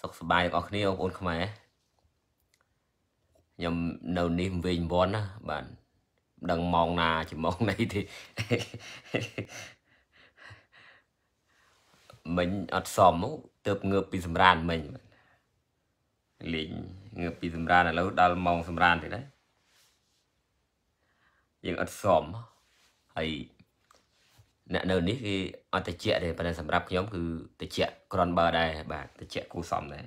សុខសប្បាយបងប្អូនគ្នាបងប្អូនខ្មែរខ្ញុំនៅនេះវិញវ័នណាបាទដឹងម៉ោងណាជាម៉ោងណីទេមិញអត់សមមកទៅងើបពីសម្រានមិញលេងងើបពីសម្រានឥឡូវដល់ម៉ោងសម្រានទៀតហើយយើងអត់សមហើយអ្នកនៅ នេះគេអត់តិចទេប៉ុន្តែសម្រាប់ខ្ញុំគឺតិចក្រនបើដែរ បាទតិចគូសំដែរ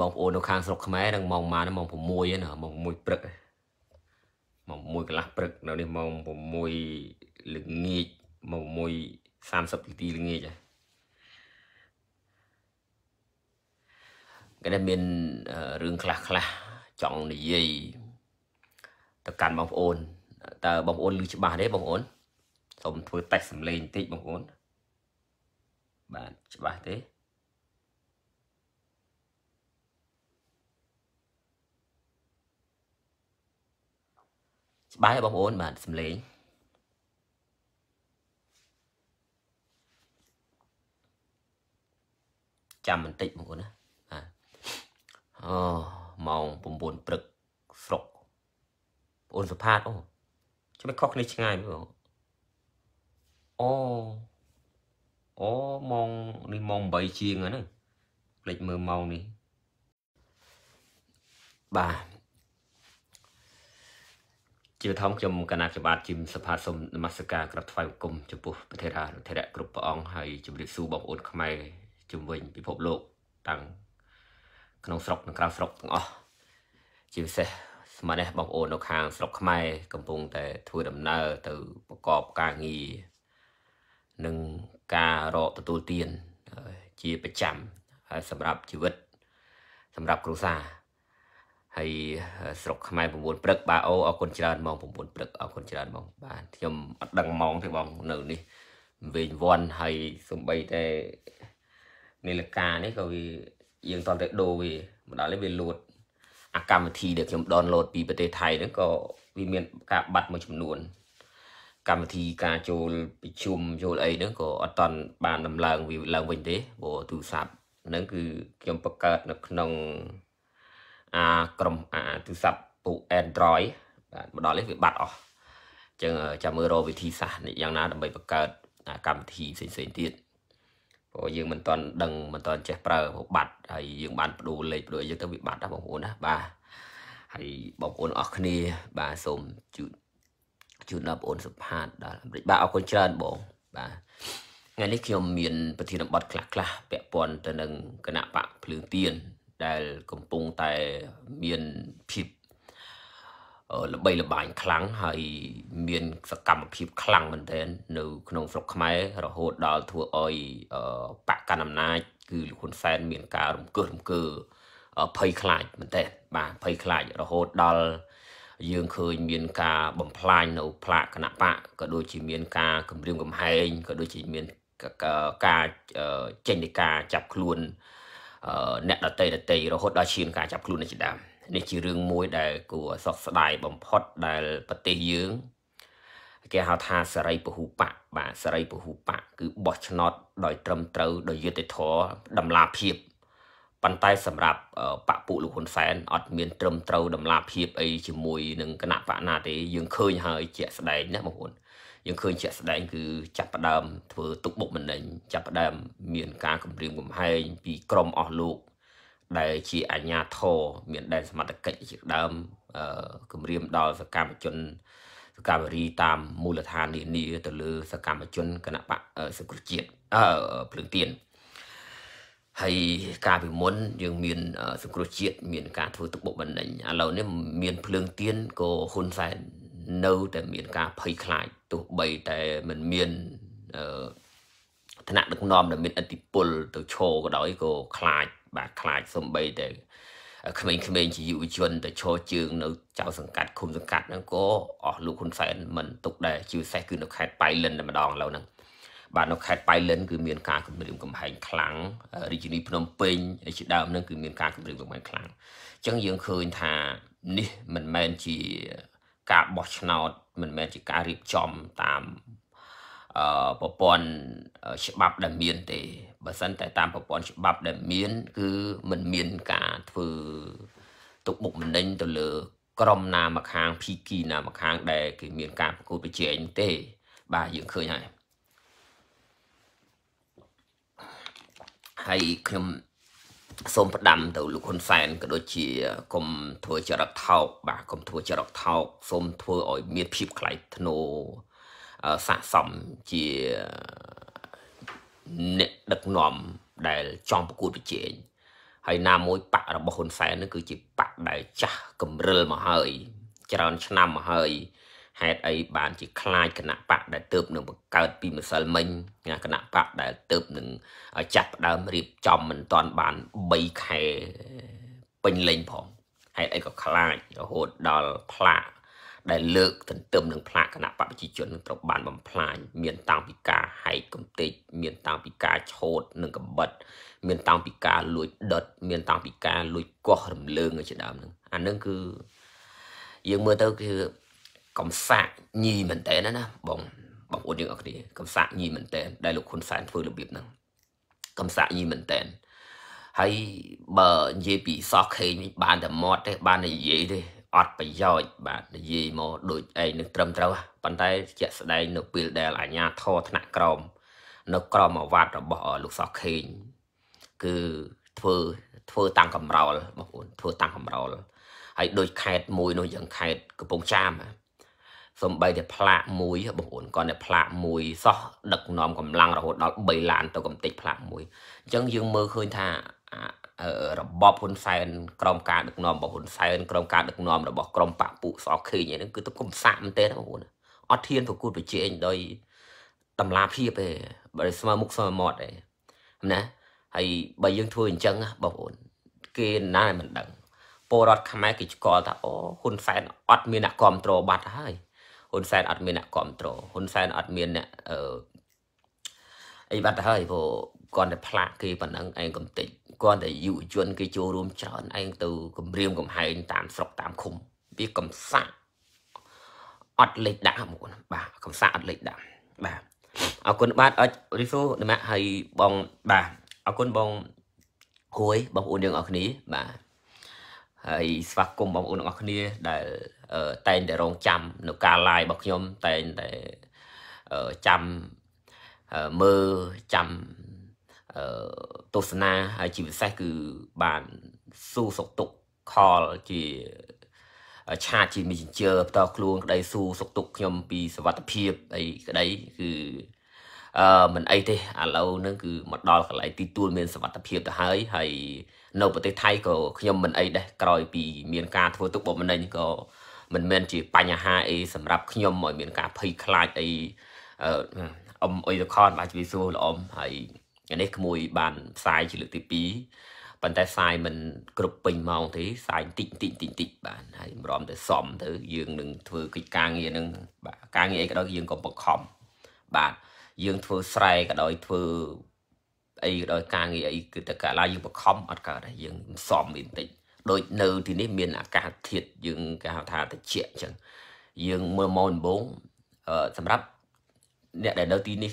បងប្អូននៅខាងស្រុកខ្មែរនឹងម៉ោងម៉ានម៉ោង6ណាម៉ោង6ព្រឹកម៉ោង6កន្លះព្រឹក នៅនេះម៉ោង6ល្ងាចម៉ោង1 30នាទីល្ងាចហ្នឹងគេមានរឿងខ្លះខ្លះចង់និយាយទៅកាន់បងប្អូនតើបងប្អូនឮច្បាស់ទេបងប្អូនសូមធ្វើតេស្តសំឡេងបន្តិចបងប្អូនបាទច្បាស់ទេ ច្បាស់ទេបងប្អូនបាទសំឡេងចាំបន្តិចបងប្អូនណាបាទអូម៉ោង9ព្រឹកស្រុកអូនសុផាតអូចាំមិនខុសគ្នាឆ្ងាយមើលអូអូម៉ោងនេះម៉ោង8ជាងហ្នឹងភ្លេចមើលម៉ោងនេះបាទជាធំខ្ញុំកណាខ្ញុំបាទជីមសភាសុំនមស្ការ ក្រាបថ្វាយបង្គំចំពោះព្រះធរាធរៈគ្រប់ព្រះអង្គហើយជម្រាបសួរបងប្អូនខ្មែរជំនវិញពិភពលោក តាំងក្នុងស្រុកនិងក្រៅស្រុកទាំងអស់ជាពិសេសស្មើនេះបងប្អូន នៅខាង ស្រុកខ្មែរកំពុងតែធ្វើដំណើរទៅប្រកបការងារនិងការរកទទួលទានជាប្រចាំហើយសម្រាប់ជីវិត សម្រាប់គ្រួសារហើយស្រុកខ្មែរ9ព្រឹកបាទអូអរគុណច្រើនម៉ោង9ព្រឹកអរគុណច្រើនម៉ោងបាទខ្ញុំអត់ដឹងម៉ោងទេបងនៅនេះវិញវាន់ហើយសំបីតែនីលកានេះក៏វាយើងតន់តែដូរវាម្ដងនេះវាលួតអាកម្មវិធីដែលខ្ញុំដោនឡូតពីប្រទេសថៃហ្នឹងក៏វាមាន ការបាត់មួយចំនួន កម្មវិធីការចូលប្រជុំចូលអីហ្នឹងក៏អត់តន់បានដំឡើងវាឡើងវិញទេព្រោះទូរស័ព្ទហ្នឹងគឺខ្ញុំបង្កើតនៅក្នុងអាក្រុមអាទូរស័ព្ទពួក Android បាទមកដល់នេះវាបាត់អស់អញ្ចឹងចាំមើលរកវិធីសាស្ត្រយ៉ាងណាដើម្បីបង្កើតកម្មវិធីផ្សេងៗទៀតព្រោះយើងមិនតន់ដឹងមិនតន់ចេះប្រើព្រោះបាត់ហើយយើងបានបដូរលេខបដូរយើងទៅវាបាត់ណាបងប្អូនណាបាទហើយបងប្អូនអស់គ្នា បាទសូមជូនជូនដល់បងប្អូនសុផាតដល់អាមេរិកបាទអរគុណច្រើនបងបាទថ្ងៃនេះខ្ញុំមានប្រធានបទខ្លះខ្លះពាក់ព័ន្ធទៅនឹងគណៈបកភ្លើងទៀនដែលកំពុងតែមានភាពល្បីល្បាញខ្លាំងហើយ មានសកម្មភាពខ្លាំងមែនទែននៅ ក្នុងស្រុកខ្មែររហូតដល់ធ្វើឲ្យបកកណ្ដាលអំណាច គឺលោកហ៊ុនសែន មាន ការរំកើរំកើភ័យខ្លាចមែនទែនបាទភ័យខ្លាចរហូតដល់យើងឃើញមានការបំផ្លាញនៅផ្លាកគណៈបកក៏ដូចជាមានការគម្រាមកំហែងក៏ដូចជាមានការចេញនៃការចាប់ខ្លួនអ្នកដតេដតេរហូតដល់ឈានការចាប់ខ្លួនជាដើមនេះជារឿងមួយដែលគួរសោកស្ដាយបំផុតដែលប្រទេសយើងគេហៅថាសេរីពហុបកបាទសេរីពហុបកគឺបោះឆ្នោតដោយត្រឹមត្រូវដោយយុត្តិធម៌តម្លាភាពប៉ុន្តែសម្រាប់បពពួកលោកហ៊ុនសែនអត់មានត្រឹមត្រូវតម្លាភាពអីជាមួយនឹងគណៈបកណាទេយើងឃើញហើយជាក់ស្ដែងណាបងប្អូនយើងឃើញជាក់ស្ដែងគឺចាប់ផ្ដើមធ្វើទុកបុកម្នេញចាប់ផ្ដើមមានការគម្រាមកំហែងពីក្រុមអស់លោកដែលជាអាជ្ញាធរមានដែនសមត្ថកិច្ចជាដើមគម្រាមដល់សកម្មជន សកម្មរីតាមមូលដ្ឋាននានា ទៅលើសកម្មជនគណៈបកសង្គ្រោះជាតិភ្លើងទៀនហើយកាលពីមុន យើងមានសង្គ្រោះជាតិមានការធ្វើទឹកបុកម្នេញឥឡូវនេះមានភ្លើងទៀនក៏ហ៊ុនសែននៅតែមានការភ័យខ្លាចទោះបីតែមិនមានឋានៈដឹកនាំដែលមានអធិបុលទៅឈរក៏ដោយក៏ខ្លាចបាទខ្លាចសំបីតែក្មេងៗជាយុវជនទៅឈរជើងនៅចៅសង្កាត់ឃុំសង្កាត់ហ្នឹងក៏អស់លោកហ៊ុនសែនមិនទុកដែរជាពិសេសគឺនៅខេត្តប៉ៃលិនតែម្ដងឥឡូវហ្នឹងបាទនៅខេត្តប៉ៃលិនគឺមានការគម្រាមកំហែងខ្លាំងរាជធានីភ្នំពេញជាដើមហ្នឹងគឺមានការគម្រាមកំហែងខ្លាំងអញ្ចឹងយើងឃើញថានេះមិនមែនជាការបោះឆ្នោត មិនមែនជាការរៀបចំតាមអឺប្រព័ន្ធច្បាប់ដែលមានទេបើសិនតែតាមប្រព័ន្ធច្បាប់ ដែលមាន គឺมันមានការធ្វើទុកបុកម្នេញទៅលើក្រមណាមកខាងភីគីណាមកខាង ដែលគេមានការប្រកួតប្រជែងទេ បាទយើងឃើញហើយហើយខ្ញុំសូមផ្ដាំទៅលោកហ៊ុនសែនក៏ដូចជាកុំធ្វើចរិតថោកបាទកុំធ្វើចរិតថោកសូមធ្វើឲ្យ មាន ភាពខ្លាយធ្នូស័កសមជាអ្នកដឹកនាំដែលចង់ប្រកួតប្រជែងហើយណាមួយបករបស់ហ៊ុនសែននឹងគឺជាបកដែលចាស់កម្រិលមកហើយច្រើនឆ្នាំមកហើយហេតុអីបានជាខ្លាចគណៈបកដែលទៅនឹងបង្កើតពីម្សិលមិញណាគណៈបកដែលទៅនឹងចាប់ផ្ដើមរៀបចំមិនតាន់បាន3ខែពេញលេងផងហេតុអីក៏ខ្លាចរហូតដល់ផ្លាកដែលលើកទន្ទឹមនឹងផ្លាកគណៈបពាជីជនត្រូវបានបំផ្លាញមានតាំងពីការហែកកំទេចមានតាំងពីការឆោតនិងកំបិតមានតាំងពីការលួចដុតមានតាំងពីការ លួចកោះរំលើងជាដើមហ្នឹងអាហ្នឹងគឺយើងមើលទៅគឺកំសាក់ញីមែនតើណា បងបងប្អូនយើងអរគ្នាកំសាក់ញីមែនតើដែលលោកហ៊ុនសែនធ្វើរបៀបហ្នឹងកំសាក់ញីមែនតើហើយបើនិយាយពីសោះខេងបានតែមាត់ទេ បានតែនិយាយទេអត់ប្រយោជន៍បាទនិយាយមកដូចឯងនឹងត្រឹមត្រូវប៉ុន្តែជាក់ស្ដែងនៅពេលដែលអាញាធរថ្នាក់ក្រម នៅក្រមអាវត្តរបស់លោកសខេងគឺធ្វើធ្វើតាំងកំរោលបងប្អូនធ្វើតាំងកំរោលហើយដូច ខេតមួយនោះយ៉ាងខេតកំពង់ចាមសំបីតែផ្លាកមួយបងប្អូនគាត់តែផ្លាកមួយសោះដឹកនាំកម្លាំងរហូតដល់3ឡានទៅកំតិចផ្លាកមួយអញ្ចឹងយើងមើលឃើញថារបបហ៊ុនសែនក្រមការដឹកនាំរបស់ហ៊ុនសែនក្រមការដឹកនាំរបស់ក្រមបពពួកសអខេងហ្នឹងគឺទៅកំសាក់មែនទេណាបងប្អូនអត់ធានប្រគួតប្រជែងដោយតម្លាភាពទេបើស្មើមុខស្មើមាត់ទេណាហើយបើយើងធ្វើអញ្ចឹងបងប្អូន គេណាមិនដឹងពលរដ្ឋខ្មែរគេស្គាល់ថាអូហ៊ុនសែនអត់មានអ្នកគ្រប់គ្រងបាត់ហើយហ៊ុនសែនអត់មានអ្នកគ្រប់គ្រងហ៊ុនសែនអត់មានអ្នកអឺអីបាត់ទៅហើយព្រោះគាត់តែផ្លាកគេប៉ុណ្ណឹងឯងកំតិចគាត់តែយុវជនគេចូលរួមច្រើនឯងទៅគម្រាម កំហែងតាម ស្រុកតាមឃុំវាកំសាក់អត់លេខដាក់ហ្មងបាទកំសាក់អត់លេខដាក់បាទអរគុណបាទអត់រីសូណាស់ហើយបងបាទអរគុណបងគួយបងប្អូនយើងអរគ្នាបាទហើយស្វាគមន៍បងប្អូនទាំងអស់គ្នាដែល តែងតែរងចាំនៅការ live របស់ខ្ញុំតែងតែចាំមើលចាំទស្សនាហើយជាពិសេសគឺបានស៊ូសុកទុកខលជាឆាតជាមីសញ្ជើផ្ទាល់ខ្លួនក្តីស៊ូសុកទុកខ្ញុំ ពីសវត្ថភាពអីក្តីគឺអឺមិនអីទេឥឡូវហ្នឹងគឺមកដល់កន្លែងទីទួលមានសវត្ថភាពទៅហើយហើយនៅប្រទេសថៃក៏ខ្ញុំមិនអីដែរក្រោយពីមានការធ្វើទុកបុកម្នេញក៏មិនមែនជាបញ្ហាអីសម្រាប់ខ្ញុំឲ្យមានការភ័យខ្លាចអីអឺអ៊ំអុយលខនបាទជីវិតសួរល្អអ៊ំហើយនេះក្មួយបានផ្សាយជាលើកទី2ប៉ុន្តែផ្សាយមិនគ្រប់ពេញម៉ោងទេផ្សាយតិចតិចតិចតិចបានហើយរំទៅសំទៅយើងនឹងធ្វើកិច្ចការងារនឹងបាទការងារអីក៏ដោយយើងក៏បង្ខំបាទយើងធ្វើស្រែក៏ដោយធ្វើអីក៏ដោយការងារអីគឺតែកាលយើងបង្ខំអត់កើតដែរយើងសំវាបន្តិចដូចនៅទីនេះមានអាកាសធាតុយើងគេហៅថាត្រជាក់អញ្ចឹងយើងមើលមកដំបូងសម្រាប់ អ្នកដែលនៅទីនេះ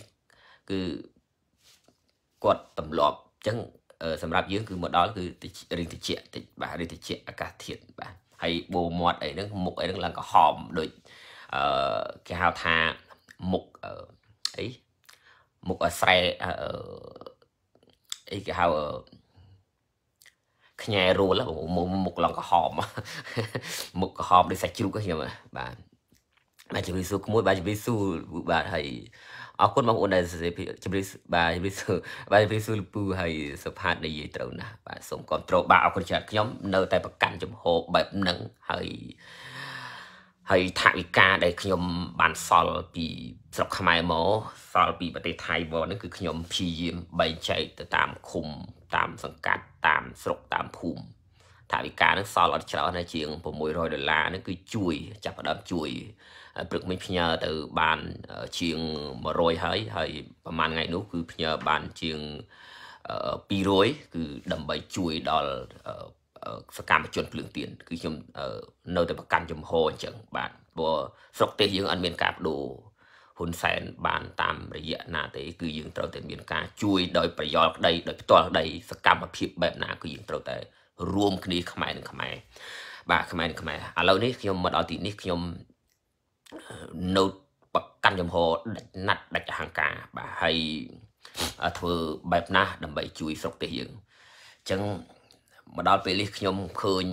គឺគាត់ទម្លាប់អញ្ចឹង សម្រាប់យើងគឺមកដល់គឺរៀងតិចតិចបាទរៀងតិចអាកាសធាតុបាទហើយបោមាត់អីហ្នឹងមុខអីហ្នឹងឡើងក្រហមដូចអឺគេហៅថាមុខអីមុខអស្រែអីគេហៅខ្ញែរូលមុខឡើងក្រហមមុខក្រហមដូចសាច់ជ្រូកខ្ញុំបាទបាទជម្រាបសួរក្មួយ បាទជម្រាបសួរបាទហើយអរគុណបងប្អូនដែលជម្រាបបាទជម្រាបសួរបាទជម្រាបសួរលោកពូហើយសុផាតនិយាយត្រូវណាស់បាទសូមគ្រប់គ្រងបាទអរគុណច្រើនខ្ញុំនៅតែប្រកាន់ចំហបែបហ្នឹងហើយហើយថាវិការ ដែលខ្ញុំបានសល់ពីស្រុកខ្មែរមកសល់ពី ប្រទេសថៃមកហ្នឹងគឺខ្ញុំព្យាយាមបែងចែកទៅតាមឃុំ តាមសង្កាត់តាមស្រុកតាមភូមិថាវិការហ្នឹងសល់អត់ច្រើនណាជាង600ដុល្លារហ្នឹងគឺជួយចាប់ផ្ដើមជួយព្រឹកមិញផ្ញើទៅបានជាង100ហើយ ហើយ ប្រហែលថ្ងៃនោះគឺផ្ញើបានជាង200គឺដើម្បីជួយដល់សកម្មជនភ្លើងទៀនគឺខ្ញុំនៅតែប្រកាន់ចំហអញ្ចឹង បាទព្រោះស្រុកទេសយើងអត់មានការបដូរហ៊ុនសែន បានតាមរយៈណាទេ គឺយើងត្រូវតែមានការជួយដោយប្រយោលក្តីដោយផ្ទាល់ក្តីសកម្មភាពបែបណាគឺយើងត្រូវតែរួមគ្នាខ្មែរនឹងខ្មែរបាទខ្មែរនឹងខ្មែរឥឡូវនេះខ្ញុំមកដល់ទីនេះខ្ញុំនៅប្រកាន់ចំហដាច់ណាត់ដាច់អហង្ការបាទហើយធ្វើបែបណាដើម្បីជួយស្រុកទេសយើងអញ្ចឹងមកដល់ពេលនេះខ្ញុំ ឃើញ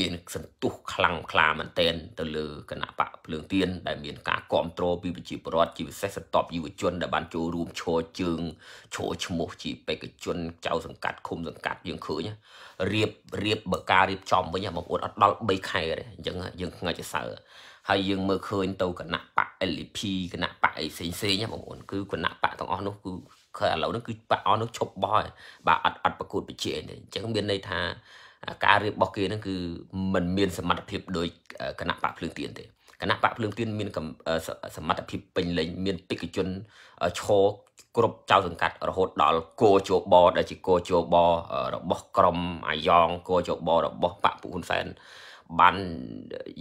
មានសន្ទុះខ្លាំងខ្លាមែនទែនទៅលើគណៈបកភ្លើងទៀនដែលមានការគ្រប់គ្រងពីប្រជាពលរដ្ឋជាពិសេសស្តបយុវជនដែលបានចូលរួមឈរជើងឈរឈ្មោះជាបេក្ខជនចៅសង្កាត់ឃុំសង្កាត់យើងឃើញរៀបរៀបបើការរៀបចំវិញបងប្អូនអត់ដល់3ខែទេអញ្ចឹងយើងថ្ងៃសរសើរហើយយើងមើលឃើញទៅគណៈបក LP គណៈបកអីផ្សេងផ្សេងបងប្អូនគឺគណៈបកទាំងអស់នោះគឺឃើញឥឡូវនេះគឺបកអស់នោះឈប់បោះហើយបាទអត់អត់ប្រកួតប្រជែងទេអញ្ចឹងមានន័យថា ការរៀបរបស់គេហ្នឹងគឺมันមានសមត្ថភាពដោយគណៈបកភ្លើងទៀនទេគណៈបកភ្លើងទៀនមានសមត្ថភាពពេញលេញមានតិកជនឈរគ្រប់ចៅសង្កាត់រហូតដល់គោជបដែលជាគោជបរបស់ក្រមអាយ៉ងគោជបរបស់បពហ៊ុនសែនបាន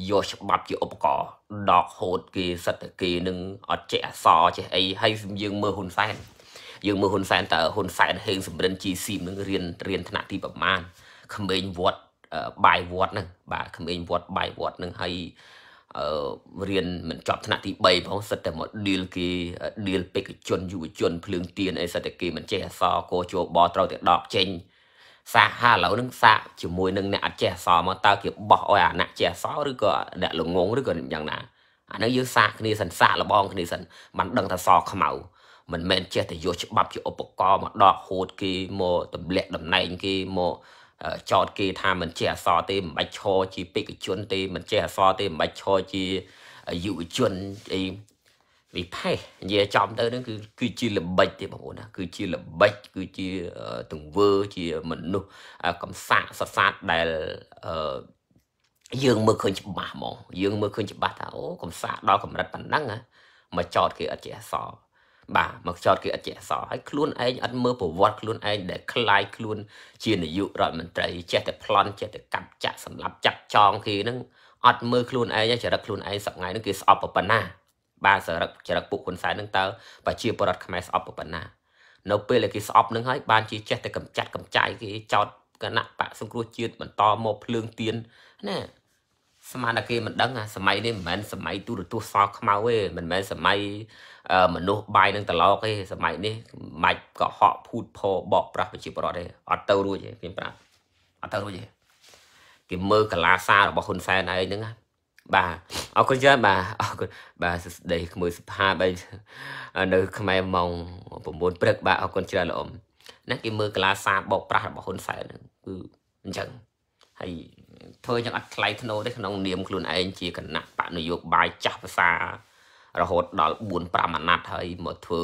យកច្បាប់ជាឧបករណ៍ដកហូត គេសិទ្ធិគេនឹងអត់ចេះអសរចេះអីហើយយើងមើលហ៊ុនសែនយើងមើលហ៊ុនសែនតើហ៊ុនសែនហេងសំរិនជីស៊ីមនឹងរៀនរៀនថ្នាក់ទីប្រមាណក្មេងវត្តបាយវត្តហ្នឹងបាទក្មេងវត្តបាយវត្តហ្នឹងហើយអឺរៀនមិនចប់ថ្នាក់ទី3ផងសិតតែមកឌីលគេឌីលបេក្ខជនយុវជនភ្លើងទៀនអីសិតតែគេមិនចេះអសរកោជោបត្រូវតែដកចេញសាហាឡូវនឹងសាកជាមួយនឹងអ្នកអត់ចេះអសមកតើគេបោះឲ្យអាអ្នកចេះអសឬក៏អ្នកល្ងងឬក៏យ៉ាងណាអានឹងយើងសាកគ្នាសិនសាកលបងគ្នាសិនបានដឹងថាសខ្មៅមិនមែនចេះតែយកច្បាប់ជាឧបករណ៍មកដកហូតគេមកទម្លាក់តំណែងគេមកចោតគេថាមិនចេះអសទេមិនបាច់ឈរជាបេក្ខជនទេមិនចេះអសទេមិនបាច់ឈរជាយុវជនអីវិផេសនិយាយចំទៅនឹង គឺគឺជាល្បិចទេបងប្អូនណា គឺជាល្បិចគឺជាទង្វើជាមនុស្សកំសាកសសាតដែលយើងមើលឃើញច្បាស់ហ្មងយើងមើលឃើញច្បាស់ថាអូកំសាកដល់កម្រិតប៉ុណ្ណឹងមកចោតគេអត់ចេះអសរបាទមកចោតគេអត់ចេះអសរហើយខ្លួនឯងអត់មើលប្រវត្តិខ្លួនឯងដែលคล้ายខ្លួនជានាយករដ្ឋមន្ត្រីចេះតែប្លន់ចេះតែកាប់ចាក់សម្លាប់ចាក់ចោងគេហ្នឹងអត់មើលខ្លួនឯងចរិតខ្លួនឯងសប្ងៃហ្នឹងគេស្អប់ប៉ុណ្ណាបានសរឹកចរិតពួកហ៊ុនសែននឹងតើប្រជាពលរដ្ឋខ្មែរស្អប់ប៉ុណ្ណានៅពេលដែលគេស្អប់នឹងហើយបានជាចេះតែកំចាត់កំចាយគេចោតគណៈបកសង្គ្រោះជាតិបន្តមកភ្លើងទៀនណាស្មានតែគេមិនដឹងអាសម័យនេះមិនមែនសម័យទូរទស្សន៍សោខ្មៅទេមិនមែនសម័យមនុស្សបាយនឹងត្រឡោកទេសម័យនេះមិនកុហកភូតផបោកប្រាស់ប្រជាពលរដ្ឋទេអត់ទៅរួចទេខ្ញុំប្រាប់អត់ទៅរួចទេគេមើលកលាសាររបស់ហ៊ុនសែនឯងហ្នឹងណាបាទអរគុណច្រើនបាទអរគុណបាទសស្ដីក្មួយសុផាតអីនៅខ្មែរម៉ោង9ព្រឹកបាទអរគុណច្រើនលោកអ៊ំណាគេមើលកលាសាបោកប្រាស់របស់ហ៊ុនសែនហ្នឹងគឺអញ្ចឹងហើយធ្វើយ៉ាងអត់ថ្លៃធ្នូទេក្នុងនាមខ្លួនឯងជាគណៈបកនយោបាយចាស់ភាសារហូតដល់4 5អាណត្តិហើយមកធ្វើ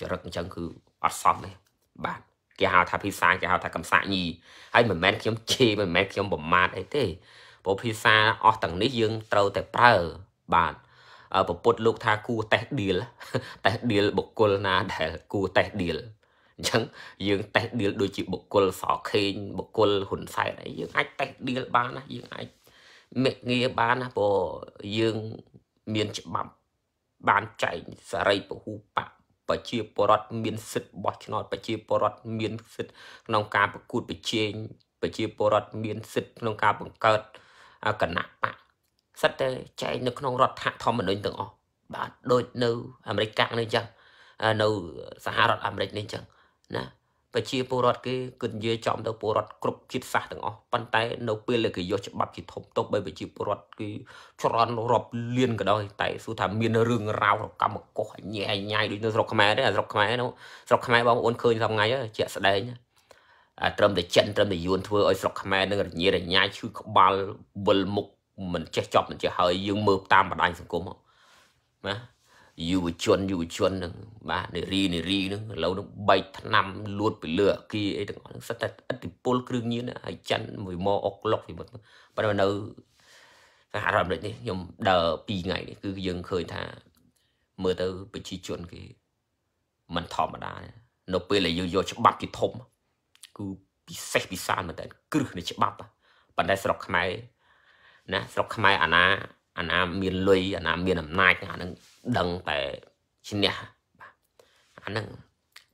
ចរិតអញ្ចឹងគឺអត់សមទេបាទគេហៅថាភាសាគេហៅថាកំសាក់ញីហើយមិនមែនខ្ញុំជេរមិនមែនខ្ញុំប្រមាថអីទេព្រោះភាសាអស់ទាំងនេះយើងត្រូវតែប្រើបាទពពុទ្ធលោកថាគួរតេសឌីលតេសឌីលបុគ្គលណាដែលគួរតេសឌីលអញ្ចឹងយើង តេសឌីលដូចជាបុគ្គលសរខេងបុគ្គលហ៊ុនសែនអីយើងអាចតេសឌីលបានណាយើងអាចមេងារបានណាព្រោះយើងមានច្បាប់បានចែងសេរីពហុបកប្រជាពលរដ្ឋមានសិទ្ធិបោះឆ្នោតប្រជាពលរដ្ឋមានសិទ្ធិក្នុងការប្រកួតប្រជែងប្រជាពលរដ្ឋមានសិទ្ធិក្នុងការបង្កើតគណៈបកសិតតែចែកនៅក្នុងរដ្ឋធម្មនុញ្ញទាំងអស់បាទដូចនៅអាមេរិកកាំងនេះចឹងនៅសហរដ្ឋអាមេរិកនេះចឹងណា ប្រជាពលរដ្ឋគេគឺនិយាយចំទៅពលរដ្ឋគ្រប់ជាតិសាសន៍ទាំងអស់ប៉ុន្តែនៅពេលដែលគេយកច្បាប់ជាធំតុបបីប្រជាពលរដ្ឋគឺច្រើនរាប់លានក៏ដោយតែសួរថាមានរឿងរ៉ាវរកម្មកុសញ៉ៃញ៉ៃដូចនៅស្រុកខ្មែរទេអាស្រុកខ្មែរនោះស្រុកខ្មែរបងប្អូនឃើញសប្ងៃជាក់ស្ដែងណាត្រឹមតែចិនត្រឹមតែយួនធ្វើឲ្យស្រុកខ្មែរនឹងរញ៉េរញ៉ាឈឺក្បាលវិលមុខមិនចេះចប់មិនចេះហើយយើងមើលតាមបណ្ដាញសង្គមណាយុវជនយុវជននឹងបាទនារីនារីនឹងឥឡូវនឹងបែកឆ្នាំលួតពីលើអគារអីទាំងអស់នឹងសិតតែឥទ្ធិពលគ្រឿងញៀនហើយចិនមួយមកអុកឡុកពីមុនប៉ុន្តែនៅសហរដ្ឋអាមេរិកនេះខ្ញុំដើរ2ថ្ងៃនេះគឺយើងឃើញថា មើលទៅប្រជាជនគេមិនធម្មតានៅពេលដែលយើងយកច្បាប់ជាធំគឺពិសេសពិសាលមែនតើគ្រឹះនៃច្បាប់ប៉ុន្តែស្រុកខ្មែរណាស្រុកខ្មែរអាណាអាណាមានលុយអាណាមានអំណាចអានឹងដឹងតែឈ្នះបាទអានឹង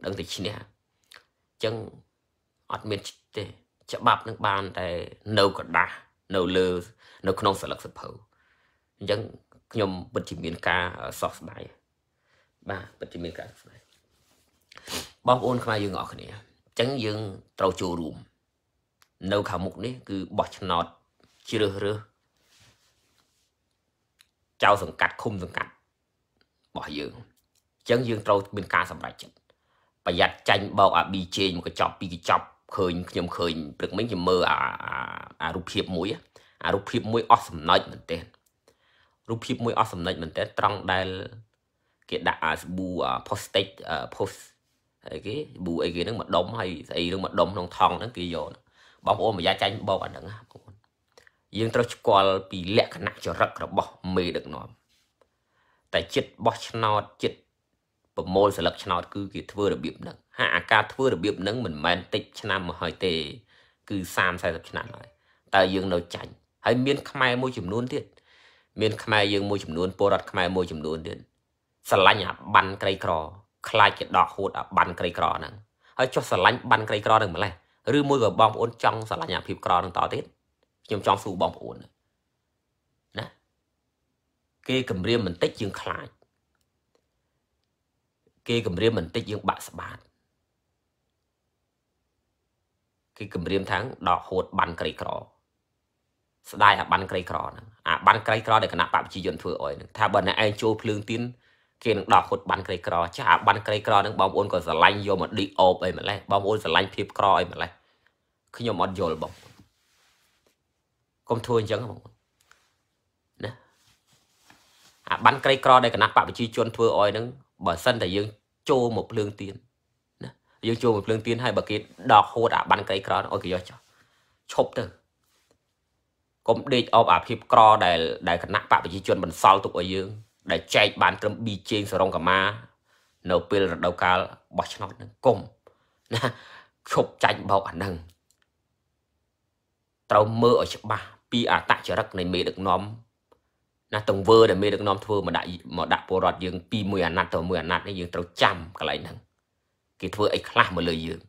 ដឹងតែឈ្នះអញ្ចឹងអត់មានទេ ច្បាប់នឹងបានតែនៅกระดาษនៅលើ នៅក្នុងសិលឹកសភៅអញ្ចឹងខ្ញុំពិតជាមានការសោកស្ដាយបាទពិតជាមានការសោកស្ដាយបងប្អូន ខ្មែរយើងអរគ្នាចឹងយើងត្រូវចូលរួមនៅខាងមុខនេះ គឺបោះឆ្នោតជ្រើសរើសចៅសង្កាត់ឃុំសង្កាត់របស់យើងចឹងយើងត្រូវមានការសម្រេចចិត្តប្រយ័ត្នចាញ់បោកអាប៊ីជេងមកកញ្ចប់ពីកញ្ចប់ឃើញខ្ញុំឃើញព្រឹកមិញខ្ញុំមើលអាអារូបភាពមួយអារូបភាពមួយអស់សំណេចមែនទេរូបភាពមួយអស់សំណេចមែនទេត្រង់ដែលគេដាក់អាស្ប៊ូ postage post អីគេប៊ូអីគេហ្នឹងមកដុំហើយស្អីហ្នឹងមកដុំក្នុងថង់ហ្នឹងគេយកបងប្អូនប្រយ័ត្នចាញ់បោកអាហ្នឹងណាបងប្អូនយើងត្រូវស្គាល់ពីលក្ខណៈចរិតរបស់មេដឹកនាំតែចិត្តបោះឆ្នោតចិត្តប្រមូលសិលឹកឆ្នោតគឺគេធ្វើរបៀបហ្នឹងហាអាការធ្វើរបៀបហ្នឹងមិនមែនតិចឆ្នាំមកហើយទេ គឺ30 40ឆ្នាំហើយតើយើងនៅចាញ់ហើយមានខ្មែរមួយចំនួនទៀតមានខ្មែរយើងមួយចំនួនពលរដ្ឋខ្មែរមួយចំនួនទៀតស្រឡាញ់អាបានក្រីក្រខ្លាចជាដកហួតបានក្រីក្រហ្នឹងហើយចុះស្រឡាញ់បានក្រីក្រហ្នឹងម្លេះឬមួយក៏បងប្អូនចង់ស្រឡាញ់អាភាពក្រហ្នឹងតទៀតខ្ញុំចង់សួរបងប្អូនណាគេគម្រាមបន្តិចយើងខ្លាចគេគម្រាមបន្តិចយើងបាក់ស្បាតគេគម្រាមថាងដកហួតបានក្រីក្រស្ដាយអាបានក្រីក្រហ្នឹងអាបានក្រីក្រដែលគណៈបព្វជិជនធ្វើអោយហ្នឹងថាបើអ្នកឯងចូលភ្លើងទៀនគេនឹងដោះហ៊ុតបានក្រីក្រចាអាបានក្រីក្រនឹងបងប្អូនក៏ស្រឡាញ់យកមកឌីអូបអីម្លេះបងប្អូនស្រឡាញ់ភាពក្រអីម្លេះខ្ញុំអត់យល់បងកុំធ្វើអញ្ចឹងបងណាអាបានក្រីក្រដែលគណៈបពាជីជនធ្វើអោយនឹងបើសិនតែយើងចូលមកភ្លើងទៀនណាយើងចូលមកភ្លើងទៀនហើយបើគេដកហូតអាបានក្រីក្រអោយគេយកចោះឈប់ទៅកុំដេកអបអាភាពក្រដែលដែលគណៈបពាជីជនបន្សល់ទុកឲ្យយើងដែលចែកបានត្រឹម B ជេងសរងកម្មានៅពេលរដូវកាលបោះឆ្នោតនឹងគុំណាឈប់ចាញ់បោកអានឹងត្រូវមើលឲ្យច្បាស់ពីអតចរិតនៃមេដឹកនាំណាទង្វើដែលមេដឹកនាំធ្វើ មកដាក់មកដាក់ពលរដ្ឋយើងពីមួយអាណត្តិទៅមួយអាណត្តិនេះយើងត្រូវចាំកន្លែងហ្នឹងគេធ្វើអីខ្លះមកលើយើង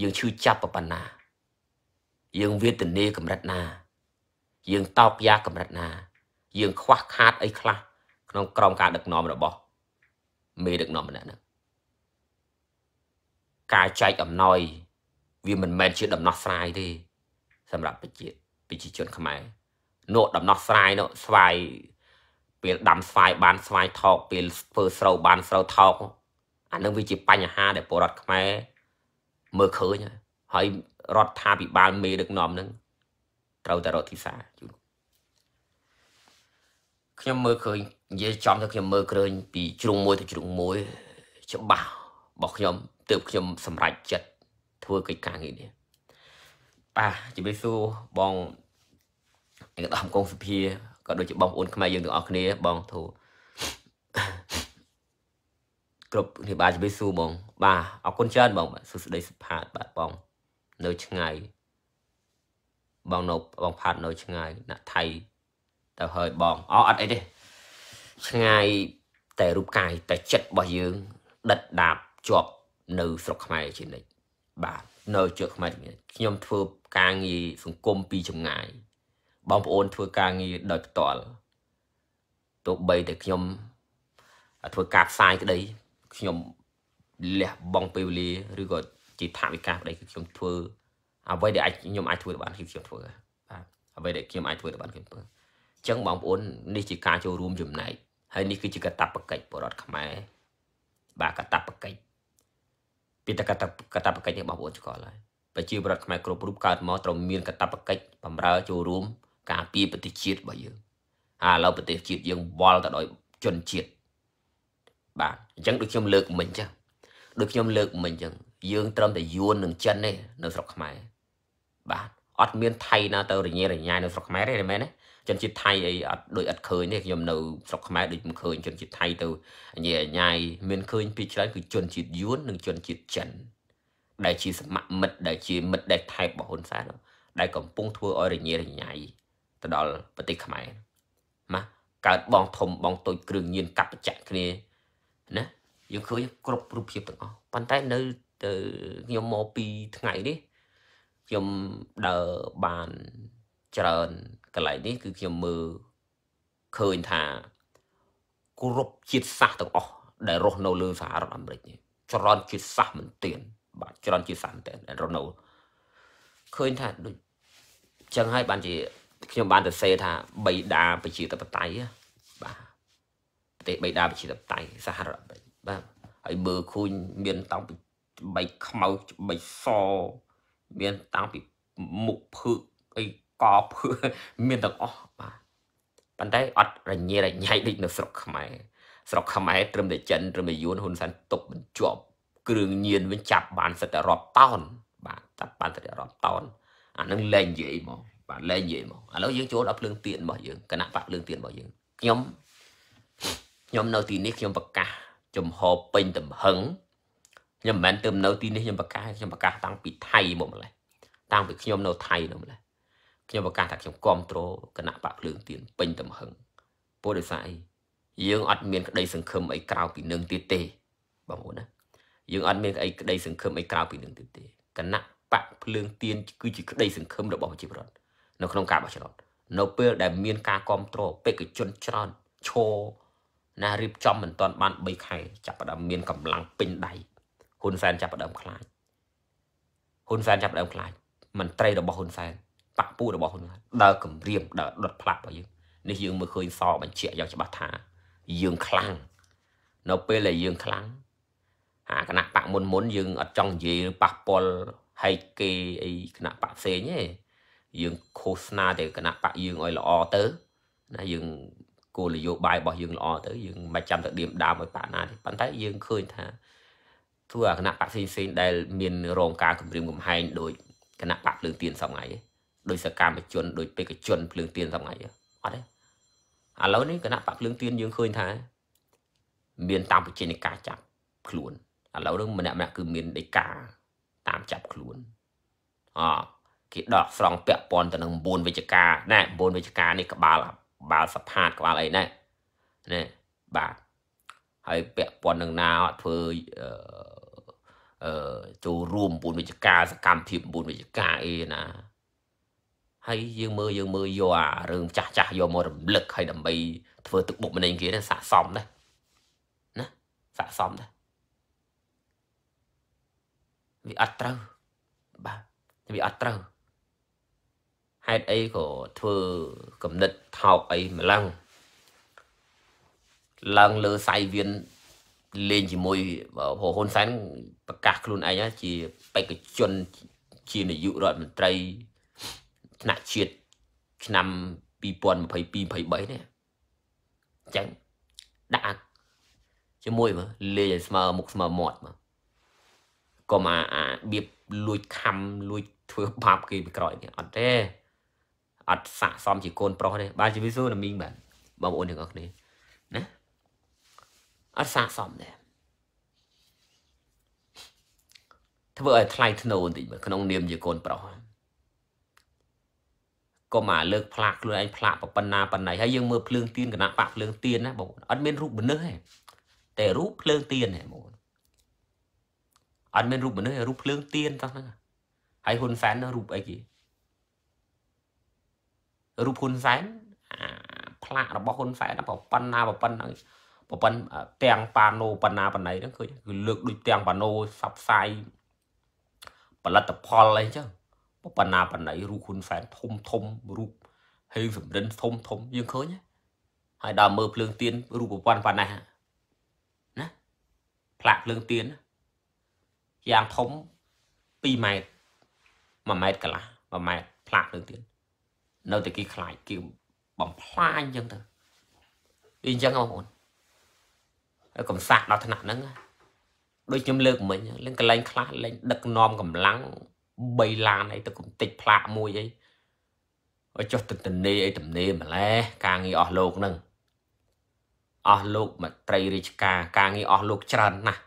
យើងឈឺចាប់ប៉ុណ្ណា យើងវេទនាកម្រិតណា យើងតោកយ៉ាកម្រិតណាយើងខ្វះខាតអីខ្លះក្នុងក្រមការដឹកនាំរបស់មេដឹកនាំម្នាក់ហ្នឹងការចែកអំណោយ វាមិនមែនជាដំណោះស្រាយទេ សម្រាប់ប្រជាប្រជាជនខ្មែរ នោះដំណោះស្រាយនោះស្វាយពេលដាំស្វាយបាន ស្វាយថោកពេលធ្វើស្រូវបានស្រូវថោកអានឹងវាជាបញ្ហាដែលពលរដ្ឋខ្មែរ មើលឃើញហើយរដ្ឋាភិបាលមេដឹកនាំនឹងត្រូវតែរកទីសាជូនខ្ញុំមើលឃើញនិយាយចំទៅខ្ញុំមើលឃើញពីជ្រុងមួយទៅជ្រុងមួយច្បាស់របស់ខ្ញុំទើបខ្ញុំសម្រេចចិត្តធ្វើកិច្ចការងារនេះបាទជម្រាបសួរបងអង្គតំកងសុភាក៏ដូចជាបងប្អូនខ្មែរយើងទាំងអស់គ្នាបងធូគ្រប់គ្នាបាទជម្រាបសួរបងបាទអរគុណច្រើនបងសួស្តីសុផាតបាទបងនៅឆ្ងាយបងនៅបងផាតនៅឆ្ងាយណាក់ថៃទៅហើយបងអត់អីទេឆ្ងាយតែរូបកាយតែចិត្តរបស់យើងដិតដាបជាប់នៅស្រុកខ្មែរជានិច្ចបាទនៅជើខ្មែរខ្ញុំធ្វើការងារសង្គមពីចម្ងាយបងប្អូនធ្វើការងារដោយផ្ទាល់ទោះបីតែខ្ញុំធ្វើការផ្សាយក្តីខ្ញុំលះបង់ពេលវេលាឬក៏ជាថាវិការក្តីគឺខ្ញុំធ្វើអ្វីដែលអាចខ្ញុំអាចធ្វើបានគឺខ្ញុំធ្វើបាទអ្វីដែលខ្ញុំអាចធ្វើបានខ្ញុំធ្វើអញ្ចឹងបងប្អូននេះជាការចូលរួមចំណែកហើយនេះគឺជាកតបកិច្ចបុរដ្ឋខ្មែរបាទកតបកិច្ចពីតកតកតបកិច្ចនេះបងប្អូនឆ្កល់ហើយប្រជាពលរដ្ឋខ្មែរគ្រប់រូបកើតមកត្រូវមានកតបកិច្ចបម្រើចូលរួមការពារប្រទេសជាតិរបស់យើងហើយឥឡូវប្រទេសជាតិយើងវល់ទៅដោយជនជាតិបាទអញ្ចឹងដូចខ្ញុំលើកមិញចឹងដូចខ្ញុំលើកមិញចឹងយើងត្រឹមតែយួននឹងចិនទេនៅស្រុកខ្មែរបាទអត់មានថៃណាទៅរញ៉េរញ៉ៃនៅស្រុកខ្មែរទេមែនទេជនជាតិថៃអីអត់ដូចអត់ឃើញទេខ្ញុំនៅស្រុកខ្មែរដូចមិនឃើញជនជាតិថៃទៅញ៉ៃញ៉ៃមានឃើញពីច្រើនគឺជនជាតិយួននិងជនជាតិចិន ដែលជាសមមិត្តដែលជាមិត្តដែលថែបបហ៊ុនសែនដែលកំពុងធ្វើឲ្យរញ៉េរញ៉ៃទៅដល់ប្រទេសខ្មែរម៉ាកើតបងធំបងតូច គ្រឿងញៀនកັບបច្ចៈគ្នាណាយើងឃើញគ្រប់រូបភាពទាំងអស់ប៉ុន្តែនៅទៅខ្ញុំមកពីថ្ងៃនេះខ្ញុំដើរបានច្រើនកន្លែងនេះគឺខ្ញុំមើលឃើញថាគ្រប់ជាតិសាសន៍ទាំងអស់ដែលរស់នៅលើសហរដ្ឋអាមេរិកនេះច្រើនជាតិសាសន៍មែនទែនបាទច្រើនជាតិសាសន៍មែនទែនដែលរស់នៅឃើញថាដូចចឹងហើយបានជាខ្ញុំបានទៅសេថាបៃតាប្រជាធិបតេយ្យបាទប្រទេសបៃតាប្រជាធិបតេយ្យសហរដ្ឋអាមេរិកបាទហើយមើលឃើញមានតាំងពីបីខ្មៅបីសមានតាំងពីមុខភើកអីកភឿមានទាំងអស់បាទប៉ុន្តែអត់រញ៉េរញ៉ៃដូចនៅស្រុកខ្មែរស្រុកខ្មែរត្រឹមតែចិនត្រឹមតែយួនហ៊ុនសែនຕົកបញ្ជាប់គ្រឿងញៀនវិញចាប់បានសិតតែរាប់តោនបាទចាប់បានសិតតែរាប់តោនអានឹងលែងនិយាយមកបាទលែងនិយាយមកឥឡូវយើងចូលដល់ភ្លើងទៀនរបស់យើងគណៈបកភ្លើងទៀនរបស់យើងខ្ញុំខ្ញុំនៅទីនេះខ្ញុំប្រកាសចំហពេញទំហឹងខ្ញុំមិនមែនទៅនៅទីនេះខ្ញុំប្រកាសខ្ញុំប្រកាសតាំងពីថៃមកម្លេះតាំងពីខ្ញុំ នៅថៃមកម្លេះខ្ញុំប្រកាសថាខ្ញុំគ្រប់គ្រងគណៈបកភ្លើងទៀនពេញទំហឹងពោលដោយសារអីយើងអត់មានក្តីសង្ឃឹមអីក្រៅពីនឹងទៀតទេបងប្អូនណាយើងអត់មានអីក្តីសង្ឃឹមអីក្រៅពីនឹងទៀតទេគណៈបកភ្លើងទៀនគឺជាក្តីសង្ឃឹមរបស់ប្រជាពលរដ្ឋនៅក្នុងការបោះឆ្នោតនៅពេលដែលមាន ការគ្រប់គ្រងបេក្ខជនច្រើនឈរណារៀបចំមិនទាន់បាន3ខែចាប់ផ្ដើមមានកម្លាំងពេញដៃហ៊ុនសែនចាប់ផ្ដើមខ្លាចហ៊ុនសែនចាប់ផ្ដើមខ្លាចមន្ត្រីរបស់ហ៊ុនសែនប៉ះពូរបស់ហ៊ុនដើរគម្រាមដើរដុតផ្លាប់របស់យើងនេះយើងមើលឃើញសបញ្ជាក់យ៉ាងច្បាស់ថាយើងខ្លាំងនៅពេលដែលយើងខ្លាំងអាគណៈបកមុនមុនយើងអត់ចង់និយាយប៉ះពាល់ហែកគេអីគណៈបកផ្សេងទេយើងឃោសនាតែគណៈបកយើងឲ្យល្អទៅណាយើងគោលនយោបាយរបស់យើងល្អទៅយើងមិនចាំទៅឌៀមដាមឲ្យបាក់ណាទេប៉ុន្តែយើងឃើញថា ធ្វើអាគណៈបកផ្សេងៗដែលមានរងការគម្រាមកំហែងដោយគណៈបកភ្លើងទៀនសងៃទេដោយសកម្មជនដោយបេក្ខជនភ្លើងទៀនថ្ងៃអត់ទេឥឡូវនេះគណៈបកភ្លើងទៀនយើងឃើញថាមានតាមវិជានៃការចាប់ខ្លួនឥឡូវនេះម្នាក់ម្នាក់គឺមានដីកាតាមចាប់ខ្លួនអគេដកស្រង់ពាក់ព័ន្ធទៅនឹង9វិជ្ជការណែ9វិជ្ជការនេះក្បាលក្បាលសផាតក្បាលអីណែណែបាទហើយពាក់ព័ន្ធនឹងណាអត់ធ្វើអឺចូលរួម9វិជ្ជការសកម្មភាព9វិជ្ជការអីណាហើយយើងមើលយើងមើលយកអារឿងចាស់ចាស់យកមករំលឹកហើយដើម្បី ធ្វើទឹកបុកម្នេញគេនឹងស័កសមដែរណាស័កសមដែរវាអត់ត្រូវបាទវាអត់ត្រូវហេតុអីក៏ធ្វើគំនិតថោកអីម្លឹងឡើងលើសៃវៀនលេងជាមួយហ៊ុនសែនប្រកាសខ្លួនឯងជាបេក្ខជន ជានាយករដ្ឋមន្ត្រីថ្នាក់ជាតិឆ្នាំ2022 23នេះចាញ់ដាក់ជាមួយមើលលេឲ្យស្មើមុខស្មើមាត់មើលកុំអាអាបៀបលួចខំលួច ធ្វើបាបគេពីក្រោយនេះអត់ទេអត់ស័កសមជាកូនប្រុសទេបាទជីវិតសួរណាមីងបាទបងប្អូនទាំងអស់គ្នាណាអត់ស័កសមទេធ្វើឲ្យថ្លៃធ្នូបន្តិចមើលក្នុងនាមជាកូនប្រុសក៏មកលើកផ្លាកខ្លួនឯងផ្លាកប៉ុណ្ណាប៉ុណ្ណៃហើយយើងមើលភ្លើងទៀនគណៈបកភ្លើងទៀនណាបងអត់មានរូបមនុស្សទេតែរូបភ្លើងទៀនទេបងអត់មានរូបមនុស្សទេរូបភ្លើងទៀនតោះហ្នឹងហើយហ៊ុនសែននោះរូបអីគេរូបហ៊ុនសែនផ្លាករបស់ហ៊ុនសែនប៉ុណ្ណាប៉ុណ្ណឹងប៉ុណ្ទាំងប៉ាណូប៉ុណ្ណាប៉ុណ្ណៃហ្នឹងឃើញគឺលើកដូចទាំងប៉ាណូសັບផ្សាយផលិតផលអីចឹងបណ្ណាបណ្ណៃរូបហ៊ុនសែនធំធំរូបហេងសំរិនធំធំយើងឃើញហើយដល់មើលភ្លើងទៀនរូបវ័នប៉ុណ្ណេះណាផ្លាក់ភ្លើងទៀនយ៉ាងធំ2ម៉ែត្រ1ម៉ែត្រកន្លះ1ម៉ែត្រផ្លាក់ភ្លើងទៀននៅតែគេខ្លាចគេបំផ្លាញអញ្ចឹងទៅវាអញ្ចឹងបងប្អូនហើយកំសាក់ដល់ថ្នាក់ហ្នឹងដូចខ្ញុំលើកមិញលេងកលែងខ្លះលេងដឹកនាំកម្លាំង3ឡានអីទៅគំតិច ផ្លាកមួយអីឲ្យចុះទៅទំនេរអីទំនេរម្លេះការងារអស់លោកនឹងអស់លោកមត្រីរាជការការងារអស់លោកច្រើនណាស់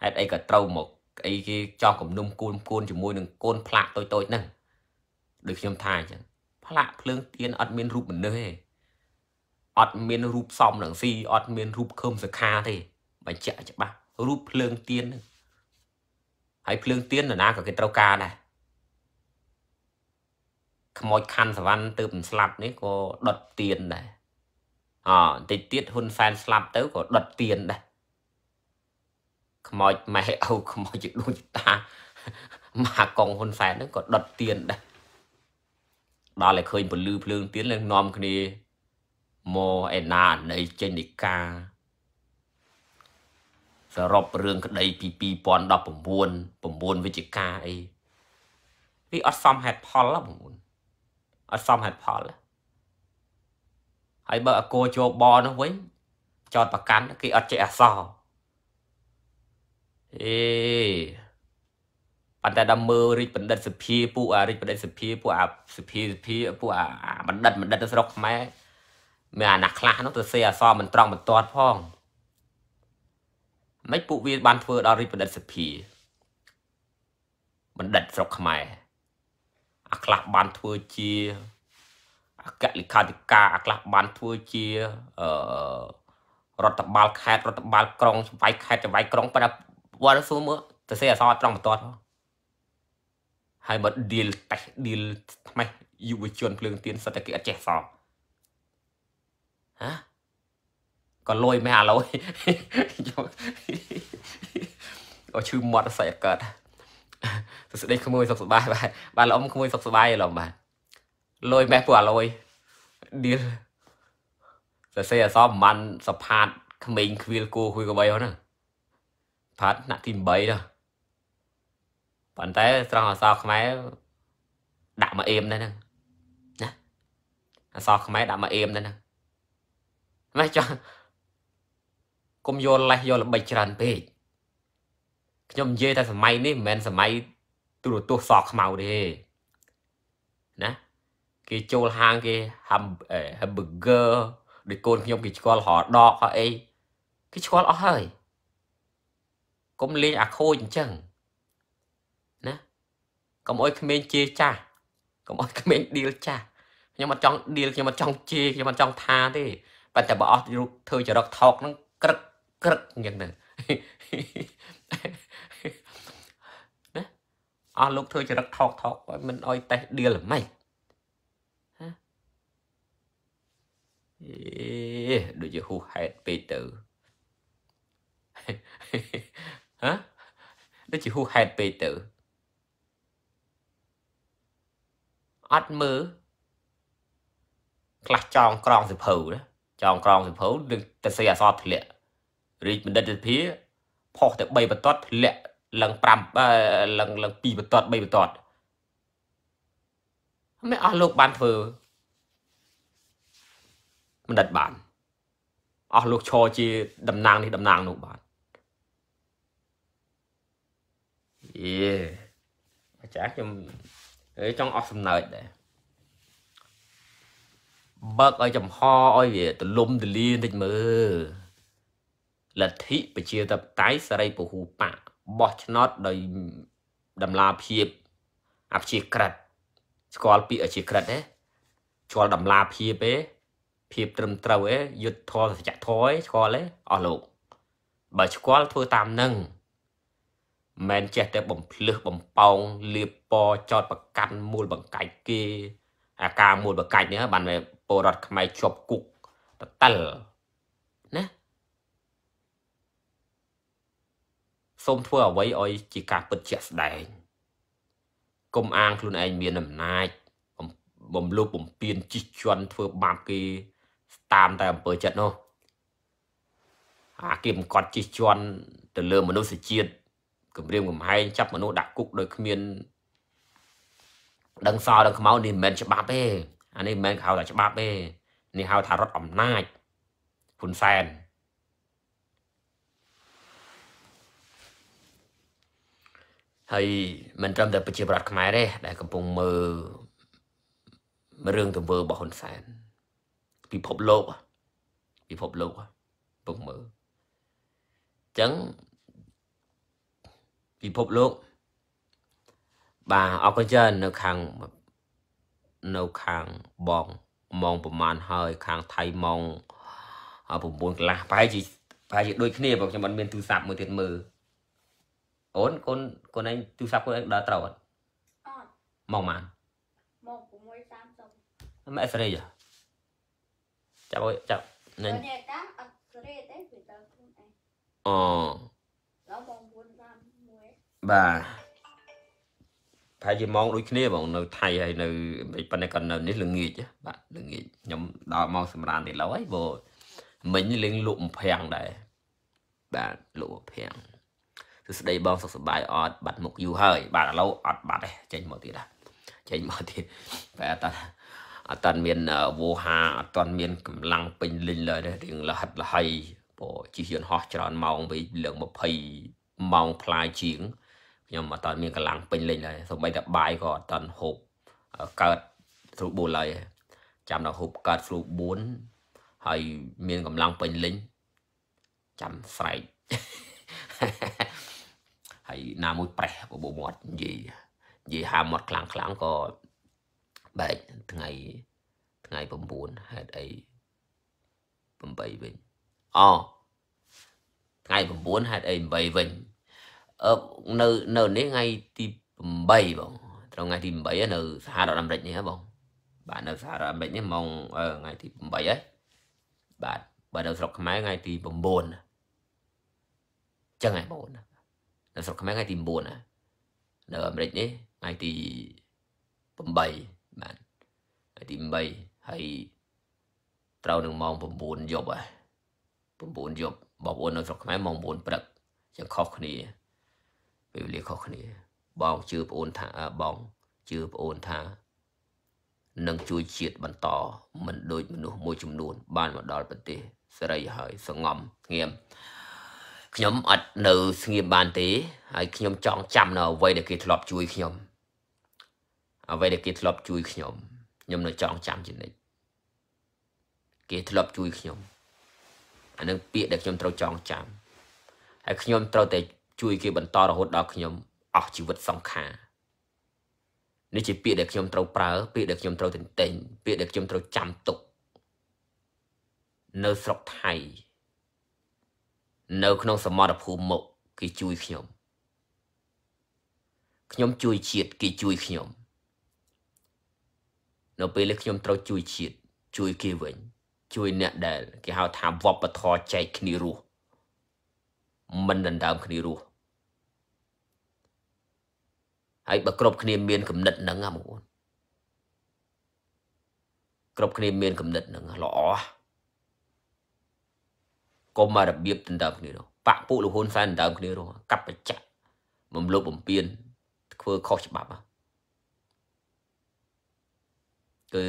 ហេតុអីក៏ត្រូវមក អីគេចោះគំនុំ គូនគូនជាមួយនឹងកូនផ្លាកតូចតូចហ្នឹងដូចខ្ញុំថាអញ្ចឹងផ្លាកភ្លើងទៀនអត់មានរូបមនុស្សទេអត់មានរូបសំនឹងស៊ីអត់មានរូបខើមសខាទេបញ្ជាក់ច្បាស់រូបភ្លើងទៀនហ្នឹងហើយភ្លើងទៀននរណាក៏គេត្រូវការដែរខ្មោចខាន់សវណ្ណទៅមិនស្លាប់នេះក៏ដុតទៀនដែរអបន្តិចទៀតហ៊ុនសែនស្លាប់ទៅក៏ដុតទៀនដែរខ្មោចម៉ែអូខ្មោចដូចតាម៉ាកងហ៊ុនសែនហ្នឹងក៏ដុតទៀនដែរដល់តែឃើញពលឺភ្លើងទៀននឹងនាំគ្នាមកឯណានៃចេញនិកាសរុបរឿងក្តីពី2019 9វិច្ឆិកាអីវាអត់សមហេតុផលបងប្អូនអត់សមហេតុផលហើយបើអាគោចូលបនោះវិញចោតប្រកាន់គេអត់ចេះអសោអេប៉ុន្តែដល់មើលរិទ្ធបណ្ឌិតសភាពួកអារិទ្ធបណ្ឌិតសភាពួកអាសភាសភាពួកអាបណ្ឌិតបណ្ឌិតស្រុកខ្មែរមានអាណាខ្លះនោះទៅសេអសមិនត្រង់បន្ទាត់ផងមិនពួកវាបានធ្វើដល់រីបណ្ឌិតសភាបណ្ឌិតស្រុកខ្មែរអាខ្លះបានធ្វើជាអគ្គលេខាធិការអាខ្លះបានធ្វើជាអឺរដ្ឋបាលខេត្តរដ្ឋបាលក្រុងច្បាយខេត្តច្បាយក្រុងប៉ុន្តែវត្តសួរមើលសរសេរអសរត្រង់បន្ទាត់ហើយមក deal តេះ deal ថ្មេះយុវជនភ្លើងទៀនសិតតែគេអត់ចេះសោះហ៎ក៏លុយមិនអាឡូយក៏ឈឺមាត់សែកើតសួស្តីក្មួយសុខសប្បាយបាទបាទលោកអ៊ំក្មួយ សុខសប្បាយឡំបាទលុយមេះពួកអាឡូយឌីលសរសេរអសប្រហែលសផាត ក្មេងខ្វៀលគូគួយកបីហ្នឹងផាតថ្នាក់ទី8ដល់ប៉ុន្តែត្រង់អសខ្មែរដាក់មកអេមដែរហ្នឹងណាអសខ្មែរដាក់មកអេមដែរហ្នឹងម៉េចចង់កុំយកលេះយកល្បិចច្រើនពេកខ្ញុំនិយាយតែសម័យនេះមិនមែនសម័យទូរទស្សន៍សខ្មៅទេណាគេចូលហាងគេហាំ hamburger ដោយកូនខ្ញុំគេឆ្កល់រដកហើយអីគេឆ្កល់អស់ហើយកុំលេងអាខូចអញ្ចឹងណាកុំអុយក្មេងជេរចាស់កុំអុយក្មេងឌីលចាស់ខ្ញុំអត់ចង់ឌីលខ្ញុំអត់ចង់ជេរខ្ញុំអត់ចង់ថាទេប៉ុន្តែបើអស់ធ្វើចរិតថោកហ្នឹងក្រឹកក្រឹកអញ្ចឹងទៅណាអស់លោកធ្វើចរិតថោកថោកឲ្យមិនអោយតេះដៀលម៉េចអេដូចជាហួសហេតុពេកទៅហ៎ដូចជាហួសហេតុពេកទៅអត់មើលខ្លះចងក្រងសិភៅណាចងក្រងសិភៅនឹងទៅសេអសរធ្លាក់រាជបណ្ឌិតសភាផុសតែ3បន្ទាត់ធ្លាក់ឡើង5ឡើងឡើង2បន្ទាត់3បន្ទាត់មិនអស់លោកបានធ្វើបណ្ឌិតបានអស់លោកឈរជាតំណាងនេះតំណាងនោះបានយេអាចារ្យខ្ញុំចង់អស់សំណើចដែរបើកឲ្យចំហឲ្យវាទលំទលាបន្តិចមើលលទ្ធិប្រជាធិបតេយ្យសេរីពហុបកបោះឆ្នោតដោយដំឡាភាពអព្យាក្រិតស្គាល់ពាក្យអព្យាក្រិតទេឆ្លល់ដំឡាភាពទេភាពត្រឹមត្រូវទេយុទ្ធធម៌សច្ចធម៌ទេឆ្លល់ទេអស់លោក បើឆ្លល់ធ្វើតាមនឹងមិនចេះតែបំភ្លឹះបំពងលៀបពចោតប្រកាន់មូលបង្កាច់គេ អាការមូលបង្កាច់នេះបានពលរដ្ឋខ្មែរជាប់គុកតតលសូមធ្វើអ្វីឲ្យជាការពិតជាក់ស្ដែងកុំអាងខ្លួនឯងមានអំណាចបំលោភបំពានជិះជាន់ធ្វើបាបគេតាមតែអំពើចិត្តនោះអាគេមិនគាត់ជិះជាន់ទៅលើមនុស្សជាតិគម្រាមកំហែងចាប់មនុស្សដាក់គុកដោយគ្មានដឹងសល់ដឹងខ្មៅនេះមិនមែនច្បាប់ទេអានេះមិនមែនគេហៅថាច្បាប់ទេនេះហៅថារដ្ឋអំណាចហ៊ុនសែនហើយមិនត្រឹមតែប្រជាប្រដ្ឋខ្មែរទេដែលកំពុងមើលរឿងទង្វើរបស់ហ៊ុនសែនពិភពលោកពិភពលោកពឹងមើលអញ្ចឹងពិភពលោក បាទអរគុណច្រើននៅខាងនៅខាងបងម៉ោងប្រមាណហើយ ខាងថៃម៉ោង9កន្លះប្រហែលជាប្រហែលជាដូចគ្នាបើខ្ញុំអត់មានទូរស័ព្ទមួយទៀតមើលអូនកូនកូនឯងទូរស័ព្ទខ្លួនឯងដើរត្រូវអត់អត់មកម៉ានមក6:30មកអេសរ៉េចាប់ចាប់នេះនេះតាមអេសរ៉េទេពីតើខ្លួនឯងអូដល់មក9:31បាទប្រហែលជាម៉ោងដូចគ្នាបងនៅថៃហើយនៅប៉ុន្តែក៏នៅនេះល្ងាចបាទល្ងាចខ្ញុំដល់មកសម្រានទីឡូវហើយបើមិញលេងលក់បំភាំងដែរបាទលក់បំភាំងសួស្តីបងសុខសប្បាយអត់បាត់មុខយូរហើយបាទឥឡូវអត់បាត់ទេចេញមកទៀតដែរចេញមកទៀតតែអត់អត់តាន់មានវោហាអត់តាន់មានកម្លាំងពេញលិញឡើយទេរៀងលហិតលហៃពោជិះយន្តហោះ ច្រើនម៉ោងពេកលើង20ម៉ោងផ្លាយជាងខ្ញុំអត់តាន់មានកម្លាំងពេញលិញឡើយសូម្បីតែបាយក៏អត់តាន់ហូបកើតស្រូប4ឡើយចាំដល់ហូបកើតស្រូប4ហើយមានកម្លាំងពេញលិញចាំស្រែកហើយណាមួយប្រេះបបោមាត់និយាយនិយាយហាមាត់ខ្លាំងខ្លាំងក៏បែកថ្ងៃថ្ងៃ9ហេតុអី8វិញអូថ្ងៃ9ហេតុអី8វិញអឺនៅនៅនេះថ្ងៃទី8បងត្រូវថ្ងៃទី8នៅសហរដ្ឋអាមេរិកនេះហ៎បងបាទនៅសហរដ្ឋអាមេរិកនេះម៉ោងថ្ងៃទី8ហើយបាទបើនៅស្រុកខ្មែរថ្ងៃទី9ចឹងហើយបងនៅស្រុកខ្មែរថ្ងៃទី9ណានៅអាមេរិកនេះថ្ងៃទី8បាទថ្ងៃទី8ហើយត្រូវនឹងម៉ោង9យប់ហ៎9យប់បងប្អូននៅស្រុកខ្មែរម៉ោង9ព្រឹកចឹងខុសគ្នាពេលវេលាខុសគ្នា បងជឿប្អូនថាបងជឿប្អូនថានឹងជួយជាតិបន្តមិនដូចមនុស្សមួយ ចំនួន បានមកដល់ប្រទេសសេរីហើយសងំស្ងៀមខ្ញុំអត់នៅស្ងៀមបានទេហើយខ្ញុំចង់ចាំនៅអ្វីដែលគេធ្លាប់ជួយខ្ញុំអ្វីដែលគេធ្លាប់ជួយខ្ញុំខ្ញុំនៅចង់ចាំជានិច្ចគេធ្លាប់ជួយខ្ញុំអានឹងពាក្យដែលខ្ញុំត្រូវចងចាំហើយខ្ញុំត្រូវតែជួយគេបន្តរហូតដល់ខ្ញុំអស់ជីវិតសង្ខារនេះជាពាក្យដែលខ្ញុំត្រូវប្រើពាក្យដែលខ្ញុំត្រូវទន្ទិញពាក្យដែលខ្ញុំត្រូវចាំទុកនៅស្រុកថៃនៅក្នុងសមរភូមិមុខគេជួយខ្ញុំខ្ញុំជួយជាតិគេជួយខ្ញុំនៅពេលដែលខ្ញុំត្រូវជួយជាតិជួយគេវិញជួយអ្នកដែល គេហៅថាវប្បធម៌ចែកគ្នារស់មិនដណ្ដើមគ្នារស់ហើយបើគ្រប់គ្នាមានគំនិតហ្នឹងហ៎បងប្អូនគ្រប់គ្នាមានគំនិតហ្នឹងល្អហ៎កុំមករបៀបដណ្ដើមគ្នានោះបាក់ពួកលហ៊ុនសែនដណ្ដើមគ្នានោះកាប់បច្ចៈមំលោភបំពានធ្វើខុសច្បាប់គឺ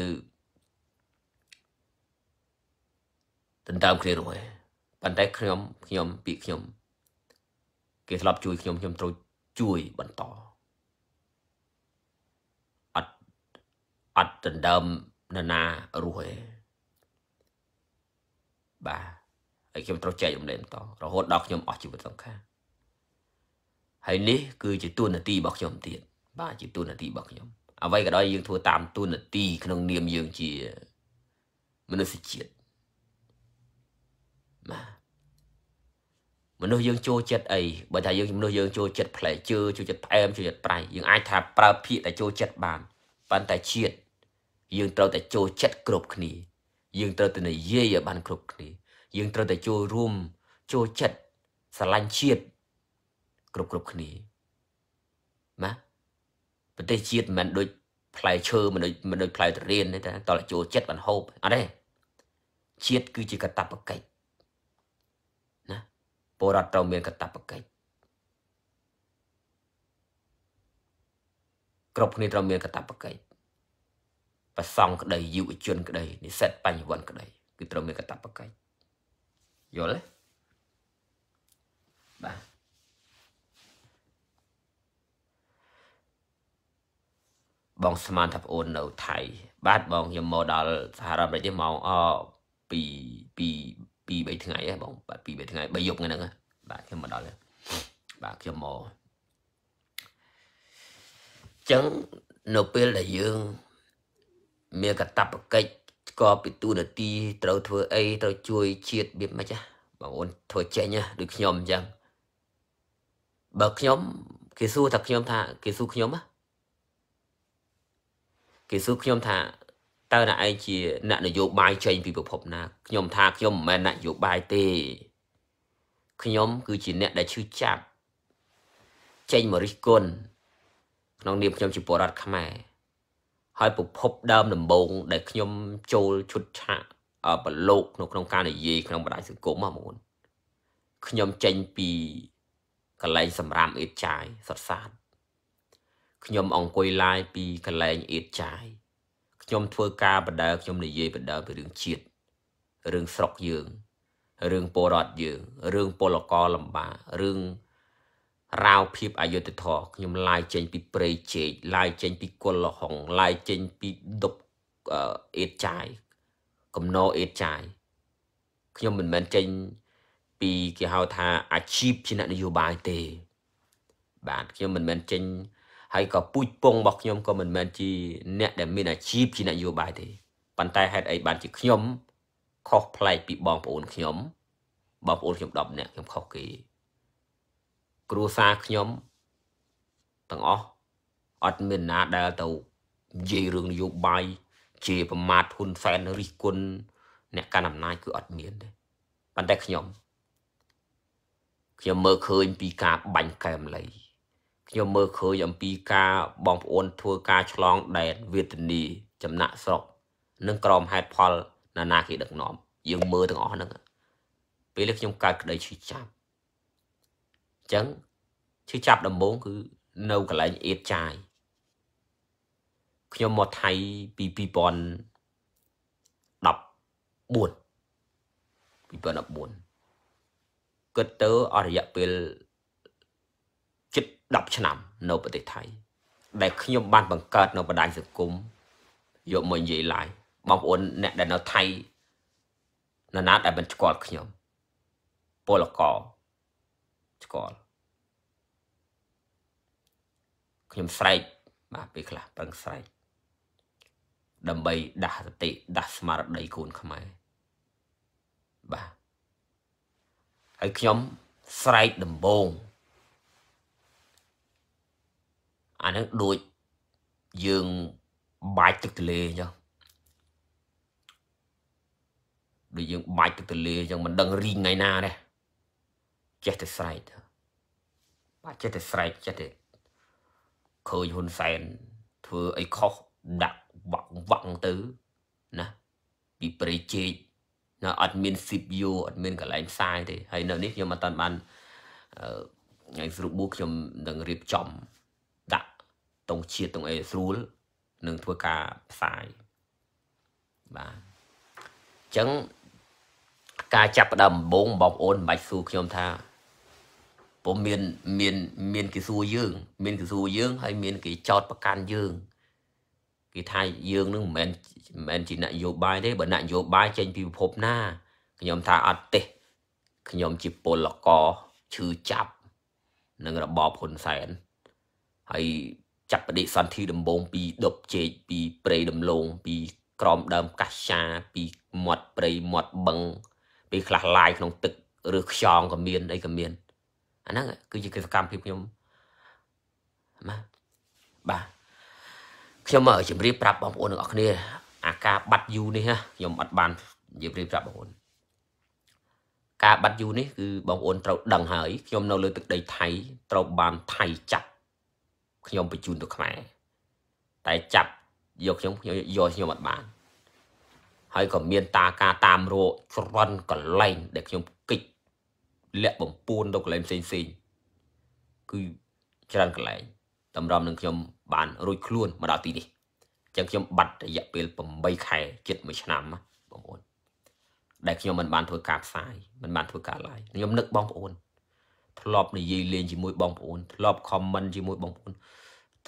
ដណ្ដើមគ្នានោះឯងប៉ុន្តែខ្ញុំខ្ញុំពាក្យខ្ញុំគេធ្លាប់ជួយខ្ញុំខ្ញុំត្រូវជួយបន្តអត់អត់ដណ្ដើមនរណារស់ឯងបាទហើយខ្ញុំត្រូវចែករំលែកបន្តរហូតដល់ខ្ញុំអស់ជីវិតសង្ខារហើយនេះគឺជាទួនាទីរបស់ខ្ញុំទៀតបាទជាទួនាទីរបស់ខ្ញុំ អ្វីក៏ដោយយើងធ្វើតាមទួនាទីក្នុងនាមយើងជាមនុស្សជាតិបាទមនុស្សយើងចូលចិត្តអីបើថាយើងមនុស្សយើងចូលចិត្តផ្លែឈើចូលចិត្តផ្អែមចូលចិត្តប្រៃយើងអាចថាប្រើភាកតែចូលចិត្តបានប៉ុន្តែជាតិយើងត្រូវតែចូលចិត្តគ្រប់គ្នាយើងត្រូវតែនិយាយឲ្យបានគ្រប់គ្នាយើងត្រូវតែចូលរួមចូលចិត្តស្រឡាញ់ជាតិគ្រប់គ្រប់គ្នាណាប្រទេសជាតិមិនដូចផ្លែឈើមិនដូចមិនដូចផ្លែទុរេនទេតែតើចូលចិត្តបានហូបអត់ទេជាតិគឺជាកតបកិច្ចណាពលរដ្ឋត្រូវមានកតបកិច្ចគ្រប់គ្នាត្រូវមានកតបកិច្ចប្រសង់ក្តីយុវជនក្តីនិស្សិតបញ្ញវន្តក្តីគឺត្រូវមានកតបកិច្ចយល់ទេបាទបងស្មានថាប្អូននៅថៃ បាទបងខ្ញុំមកដល់សហរដ្ឋអាមេរិកនេះម៉ោងអពីពីពី3ថ្ងៃហ៎បងបាទពី3ថ្ងៃ3យប់ហ្នឹងបាទខ្ញុំមកដល់បាទខ្ញុំមកចឹងនៅពេលដែលយើងមានកតបកិច្ចស្គាល់ពីទូនាទីត្រូវធ្វើអីត្រូវជួយជាតិបៀបមិនចា បងអូនធ្វើចេញដូចខ្ញុំអញ្ចឹងបើខ្ញុំ គេសួរថាខ្ញុំថា គេសួរខ្ញុំគេសួរខ្ញុំថាតើអ្នកឯងជាអ្នកនយោបាយចេញពីប្រភពណាខ្ញុំថាខ្ញុំមិនមែនអ្នកនយោបាយទេខ្ញុំ គឺជាអ្នកដែលឈឺចាប់ចេញមករិះគន់ក្នុងនាមខ្ញុំជាពលរដ្ឋខ្មែរហើយប្រភពដើមដំបូងដែលខ្ញុំចូលឈុតឆាកប្រឡូកនៅក្នុងការនិយាយក្នុងបណ្ដាញសង្គមហ្មងខ្ញុំចេញពីកន្លែងសម្រាប់អៀតចាយសតសាតខ្ញុំអង្គុយឡាយពីកន្លែងអៀតចាយខ្ញុំធ្វើការបដើខ្ញុំនិយាយបដើពីរឿងជាតិរឿងស្រុកយើងរឿងពលរដ្ឋយើងរឿងពលករលំបារឿងរាវភាពអយុធធរខ្ញុំឡាយចេញ ពីព្រៃជែកឡាយចេញ ពីគុលលហុងឡាយចេញពីដប់អេតចាយកំណោអេតចាយខ្ញុំមិនមែនចេញ ពីគេហៅថាអាជីពជាអ្នកនយោបាយទេ បាទខ្ញុំមិនមែនចេញ ហើយក៏ពូជពងរបស់ខ្ញុំក៏មិនមែនជាអ្នកដែលមានអាជីពជាអ្នកនយោបាយទេប៉ុន្តែហេតុអីបានជាខ្ញុំខុសប្លែកពីបងប្អូនខ្ញុំបងប្អូនខ្ញុំ10នាក់ខ្ញុំខុសគេគ្រួសារខ្ញុំទាំងអស់អត់មានណាដែលទៅនិយាយរឿងនយោបាយជា ប្រមាថហ៊ុនសែនរិះគន់អ្នកកាន់អំណាចគឺអត់មានទេប៉ុន្តែខ្ញុំខ្ញុំមើលឃើញពីការបាញ់កែមលៃខ្ញុំមើលឃើញអំពីការបងប្អូនធ្វើការឆ្លងដែនវេទនីចំណាក់ស្រុកនិងក្រមហេតុផល ណានាគេដឹកនាំយើងមើលទាំងអស់ហ្នឹងពេលខ្ញុំកើតក្តីឈឺចាប់អញ្ចឹងឈឺចាប់ដំបូងគឺនៅកន្លែងអៀតចាយខ្ញុំមកថៃពី2014 2014គិតទៅអស់រយៈពេលជិត10ឆ្នាំ នៅប្រទេសថៃ ដែលខ្ញុំបាន បង្កើត នៅបណ្ដាញសង្គមយកមកនិយាយឡាយបងប្អូនអ្នកដែលនៅថៃណាត់ដែលមិនស្គាល់ខ្ញុំពលករឆ្កល់ខ្ញុំស្រែកបាទពេលខ្លះប្រឹងស្រែកដើម្បីដាស់សតិដាស់ស្មារតីកូនខ្មែរបាទហើយខ្ញុំស្រែកដំបងអានឹងដូចយើងបាច់ទឹកទលេអញ្ចឹងដូចយើងបាច់ទឹកទលេអញ្ចឹងមិនដឹងរីងថ្ងៃណាទេចេះតែស្រែកទៅបាទចេះតែស្រែកចេះតែឃើញហ៊ុនសែនធ្វើអីខុសដាក់វាក់វាក់ទៅណាពីប្រេជេកណាអត់មានស៊ីបយោអត់មានកន្លែងផ្សាយទេហើយនៅនេះខ្ញុំអត់តាន់បានថ្ងៃស្រួលបួសខ្ញុំនឹងរៀបចំដាក់តងជាតិតងអេស្រួលនឹងធ្វើការផ្សាយបាទអញ្ចឹងការចាប់ផ្ដើមដំបូងបងប្អូនមិនបាច់សួរខ្ញុំថាព្រោះមានមានមានគេសួរយើង មានគេសួរយើង ហើយមាន គេចោតប្រកាន់យើង គេថាយើងនឹងមិនមែនមិនមែនជានយោបាយទេបើនយោបាយចេញពីពិភពណាខ្ញុំថាអត់ទេខ្ញុំជាពលករឈឺចាប់នឹងរបបហ៊ុនសែនហើយចាប់បដិសន្ធិដំបងពីដប់ជែកពីព្រៃដំឡូងពីក្រមដើមកាសាពីមាត់ព្រៃមាត់បឹង ពេលខ្លះឡាយក្នុងទឹកឬខ្យងក៏មានអីក៏មានអាហ្នឹងគឺជាកិច្ចកម្មភាពខ្ញុំបាទបាទខ្ញុំជម្រាបប្រាប់បងប្អូនទាំងអស់គ្នា អាការបាត់យូរនេះណាខ្ញុំអត់បានជម្រាបប្រាប់បងប្អូនការបាត់យូរនេះគឺបងប្អូនត្រូវដឹងហើយខ្ញុំនៅលើទឹកដីថៃត្រូវបានថៃចាប់ខ្ញុំបញ្ជូនទៅខ្មែរតែចាប់យកខ្ញុំខ្ញុំយកខ្ញុំអត់បាន ហើយក៏មាន តាការតាមរកច្រើនកន្លែងដែលខ្ញុំគិច្ចលាក់បំពួនទៅកន្លែងផ្សេងផ្សេងគឺច្រើនកន្លែងតម្រាំនឹងខ្ញុំបានរួចខ្លួនមកដល់ទីនេះអញ្ចឹងខ្ញុំបាត់រយៈពេល8ខែជិត1ឆ្នាំបងប្អូន ដែលខ្ញុំមិនបានធ្វើការផ្សាយមិនបានធ្វើការ live ខ្ញុំនឹកបងប្អូន ធ្លាប់និយាយលេងជាមួយបងប្អូនធ្លាប់ comment ជាមួយបងប្អូន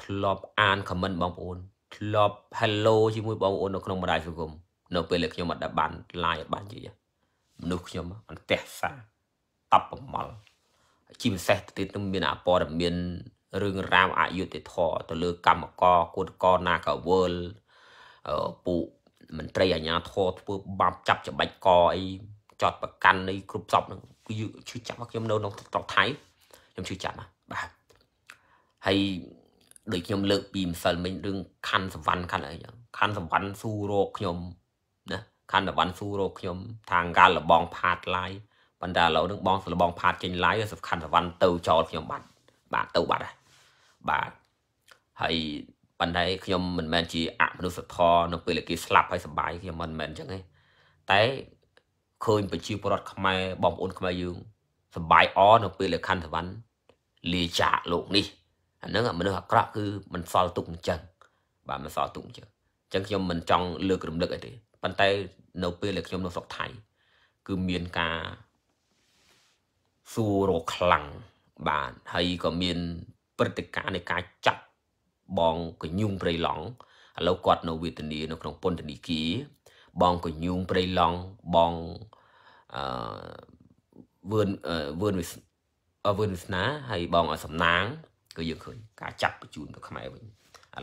ធ្លាប់អាន comment បងប្អូនធ្លាប់ hello ជាមួយបងប្អូននៅក្នុងបណ្ដាញសង្គមនៅពេលដែលខ្ញុំអត់បាន live អត់បាននិយាយមនុស្សខ្ញុំអន្តេសាតបប្រមល់ជាពិសេសទៅទៀតនឹងមានអព័ត៌មានរឿងរ៉ាវអយុត្តិធម៌ទៅលើ កម្មកគឧតកណាកវើលពួកមន្ត្រីអាជ្ញាធរធ្វើបាបចាប់ច្បាច់កអីចតប្រកាន់នៃគ្រប់សពនឹងគឺជឿចាប់ខ្ញុំនៅក្នុងត្រកថៃខ្ញុំជឿចាប់បាទហើយដូចខ្ញុំលើកពីម្សិលមិញរឿងខណ្ឌសវណ្ណខណ្ឌអីចឹងខណ្ឌសវណ្ណស៊ូរោគខ្ញុំណាខណ្ឌសវណ្ណស៊ូរោគខ្ញុំທາງកាលលបងផាតឡាយប៉ុន្តែឥឡូវនឹងបងសលបងផាតចេញ live សំខាន់សវណ្ណទៅចោលខ្ញុំបាត់បាទទៅបាត់ហើយបាទហើយប៉ុន្តែខ្ញុំមិនមែនជាអមនុស្សធម៌នៅពេលគេស្លាប់ហើយសបាយខ្ញុំមិនមែនអញ្ចឹងទេតែឃើញប្រជាពលរដ្ឋខ្មែរបងប្អូនខ្មែរយើងសបាយអនៅពេលលក្ខណ្ឌសវណ្ណលាចាកលោកនេះអាហ្នឹងមនុស្សអាក្រក់គឺមិនសល់ទុកអញ្ចឹង បាទមិនសល់ទុកអញ្ចឹងអញ្ចឹងខ្ញុំមិនចង់លើករំលឹកអីទេប៉ុន្តែ នៅពេលដែលខ្ញុំនៅស្រុកថៃគឺមានការសួររកខ្លាំងបានហើយក៏មានព្រឹត្តិការណ៍នៃការចាប់បងកញ្ញុងព្រៃឡង់ឥឡូវគាត់ នៅវេទនីនៅក្នុងពន្ធនាគារបងកញ្ញុងព្រៃឡង់បងអឺវឿនវឿនអវឿនវាសនាហើយបងឲ្យសំណាងគឺយើងឃើញការចាប់បញ្ជូនទៅខ្មែរវិញឥ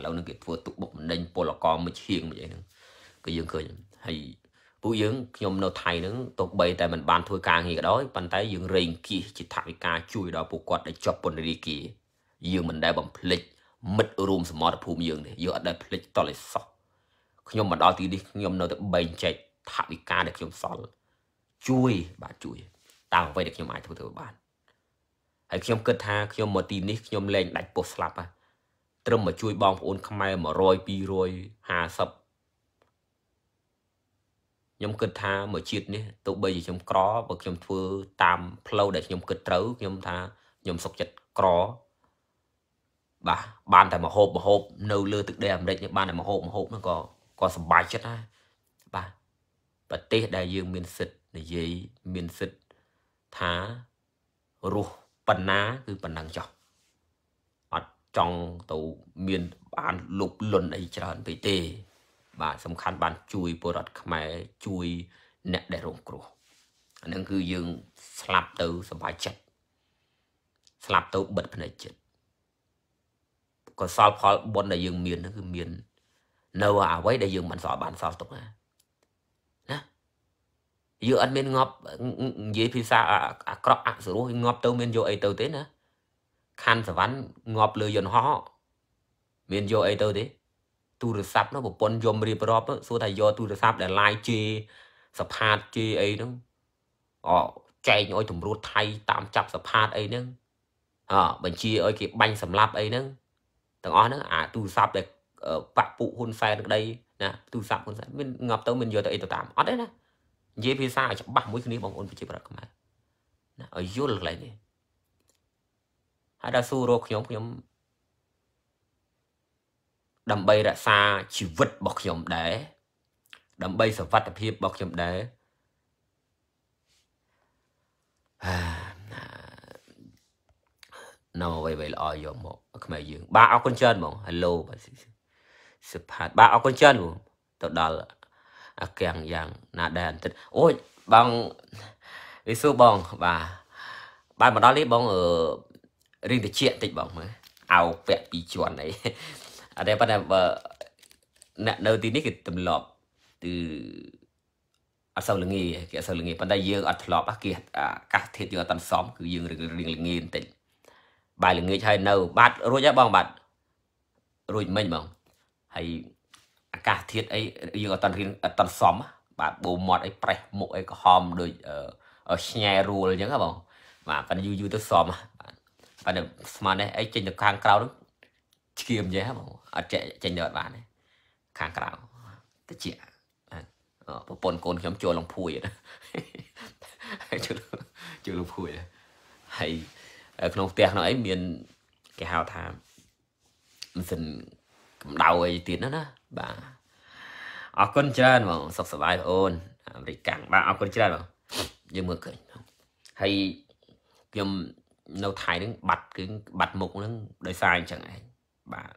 ឡូវនឹងគេធ្វើទុកបុកម្នេញពលកមមួយឈៀងមួយអីហ្នឹងគឺយើងឃើញហើយពួកយើងខ្ញុំនៅថៃនឹងទោះបីតែមិនបានធ្វើការងារក៏ដោយប៉ុន្តែយើងរែងគៀសជាថវិកាជួយដល់ពួកគាត់ដែលជាប់ពន្ធនាគារយើងមិនដែលបំភ្លេចមិត្តរួមសមរភូមិយើងទេយើងអត់ដែលភ្លេចតលិសោះខ្ញុំមកដល់ទីនេះខ្ញុំនៅតែបែងចែកថវិកាដែលខ្ញុំសល់ជួយបាទជួយ តាមអ្វីដែលខ្ញុំអាចធ្វើទៅបានហើយខ្ញុំគិតថាខ្ញុំមកទីនេះខ្ញុំលែងដាច់ពោះស្លាប់ហើយត្រឹមមកជួយបងប្អូនខ្មែរ100 200 50ខ្ញុំគិតថាមួយជាតិនេះទោះបីជាខ្ញុំក្របើខ្ញុំធ្វើតាមផ្លូវដែលខ្ញុំគិតត្រូវខ្ញុំថាខ្ញុំសុខចិត្តក្របាទបានតែមកហូបមកហូបនៅលើទឹកដីអាមេរិកនេះបានតែមកហូបមកហូបហ្នឹងក៏ក៏សប្បាយចិត្តដែរបាទប្រទេសដែលយើងមានសិទ្ធិនិយាយមានសិទ្ធិថារស់ប៉ុណ្ណាគឺប៉ុណ្ណឹងចុះអត់ចង់ទៅមានបានលុបលុនអីច្រើនពេកទេបាទសំខាន់បាន ជួយពលរដ្ឋខ្មែរជួយអ្នកដែលរងគ្រោះអានឹងគឺយើងស្លាប់ទៅសบายចិត្តស្លាប់ទៅបិទភ្នែកចិត្តកសលផលបុណ្យដែលយើងមានគឺមាន នៅអ្វីដែលយើងមិនសល់បានសល់ទុកណាណាយើងអត់មានងប់និយាយភាសាអាក្រក់អសុរោះងប់ទៅមានយកអីទៅទេណាខាន់សវណ្ណងប់លើយន្តហោះមានយកអីទៅទេទូរស័ព្ទនោះប្រពន្ធយំរៀបរាប់សួរថាយកទូរស័ព្ទដែលឡាយជេសផាតជេអីហ្នឹងអចែកឲ្យតម្រួតថៃតាមចាប់សផាតអីហ្នឹងអបញ្ជាឲ្យគេបាញ់សម្លាប់អីហ្នឹងទាំងអស់ហ្នឹង អាទូរស័ព្ទដែលបាក់ពុហ៊ុនសែនក្តីណាទូរស័ព្ទហ៊ុនសែនមានងាប់ទៅមិនយកទៅអីទៅតាមអត់ទេណានិយាយភាសាឲ្យច្បាស់មួយគ្នាបងប្អូនប្រជាប្រដ្ឋខ្មែរណាឲ្យយល់កន្លែងនេះហើយដល់សួររកខ្ញុំខ្ញុំដើម្បីរក្សាជីវិតរបស់ខ្ញុំដែរដើម្បី សុវត្ថិភាពរបស់ខ្ញុំដែរណូវៃវៃល្អយកមកខ្មែរយើងបាទអរគុណច្រើនហ្មង Hello បាទសុផាតបាទអរគុណច្រើនហ្មងទៅដល់អាកាំងយ៉ាងណាដែរអន្តិតអូយបងវិសុបងបាទបានមកដល់នេះបងរៀងតិចតិចបងមើលអោពាក់ពីរជាន់អីអត់ទេប៉ុន្តែបើអ្នកនៅទីនេះគេទម្លាប់គឺអត់សូវល្ងាគេអត់សូវល្ងាប៉ុន្តែយើងអត់ធ្លាប់គេកាសធាតយើងអត់តាន់សមគឺយើងរៀងរៀងល្ងាបន្តិចបាយល្ងាចហើយនៅបាត់រួចហើយបង បាត់រួចមិញបងហើយអាកាសធាតអីយើងអត់តាន់រៀងអត់តាន់សមបាទបូមមាត់អីប្រេះមុខអីក្រហមដូចស្ញែរួលអញ្ចឹងហ៎បងបាទប៉ុន្តែយូរយូរទៅសមបាទប៉ុន្តែស្មាននេះអីចេញទៅខាងក្រៅនោះឈាមចេះបងអត់ចេះចេញទៅអត់បានទេខាងក្រៅតិចប្រពន្ធកូនខ្ញុំចូលលំភួយចូលចូលលំភួយហើយក្នុងផ្ទះក្នុងអីមានគេហៅថាម៉ាស៊ីនកម្ដៅអីទៀតណាណាបាទអរគុណច្រើនបងសុខសប្បាយបងអូនអាមេរិកកាំងបាទអរគុណច្រើនបងយើងមើលឃើញហើយខ្ញុំនៅថៃហ្នឹងបាត់គឺបាត់មុខហ្នឹងដោយសារអញ្ចឹងឯងបាទ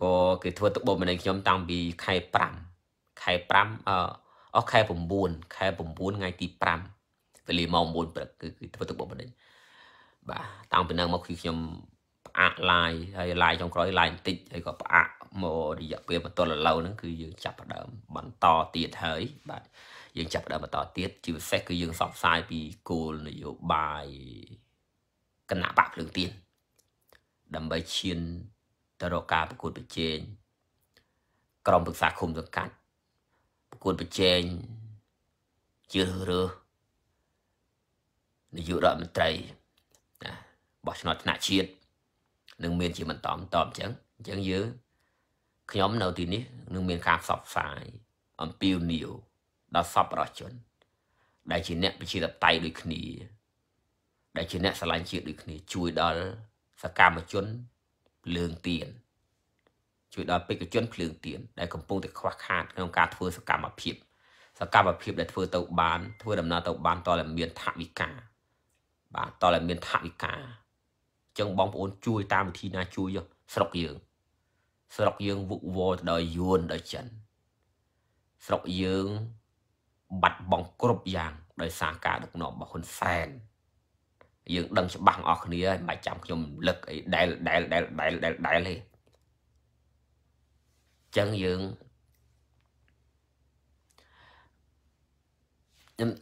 ព្រោះគេធ្វើទឹកបុកម្នេញខ្ញុំតាំងពីខែ5ខែ5អអស់ខែ9ខែ9ថ្ងៃទី5វេលាម៉ោង9ព្រឹកគឺគឺធ្វើទឹកបុកម្នេញបាទតាំងពីនឹងមកគឺខ្ញុំផ្អាកឡាយហើយឡាយចុងក្រោយឡាយបន្តិចហើយក៏ផ្អាកមករយៈពេលបន្តឥឡូវហ្នឹងគឺយើងចាប់ផ្ដើមបន្តទៀតហើយបាទយើងចាប់ផ្ដើមបន្តទៀតជាពិសេសគឺយើងសបផ្សាយពីគោលនយោបាយគណៈបកភ្លើងទៀនដើម្បីឈានទៅរកការប្រកួតប្រជែងក្រុមប្រឹក្សាឃុំសង្កាត់ប្រកួតប្រជែងជ្រើសរើសនាយករដ្ឋមន្ត្រីណាបោះឆ្នោតថ្នាក់ជាតិនឹងមានជាបន្តបន្តអញ្ចឹងអញ្ចឹងយើងខ្ញុំនៅទីនេះនឹងមានការផ្សព្វផ្សាយអំពីនីយដល់សពប្រជាជន ដែលជាអ្នកប្រជាតបតៃដូចគ្នា ដែលជាអ្នកឆ្លាញ់ជាតិដូចគ្នា ជួយដល់សកម្មជនភ្លើងទៀនជួយដល់បេក្ខជនភ្លើងទៀនដែលកំពុងតែខ្វះខាតក្នុងការធ្វើសកម្មភាពសកម្មភាពដែលធ្វើទៅបានធ្វើដំណើរទៅបានតលមានថវិកាបាទតលមានថវិកាអញ្ចឹងបងប្អូនជួយតាមវិធីណាជួយយកស្រុកយើង ស្រុកយើងវឹកវរដោយយួនដោយចិន ស្រុកយើង បាត់បង់គ្រប់យ៉ាងដោយសារការដឹកនាំរបស់ហ៊ុនសែនយើងដឹងច្បាស់អស់គ្នាហើយមិនចាំខ្ញុំលឹកអីដែលដែលដែលដែលដែលដែលទេអញ្ចឹងយើង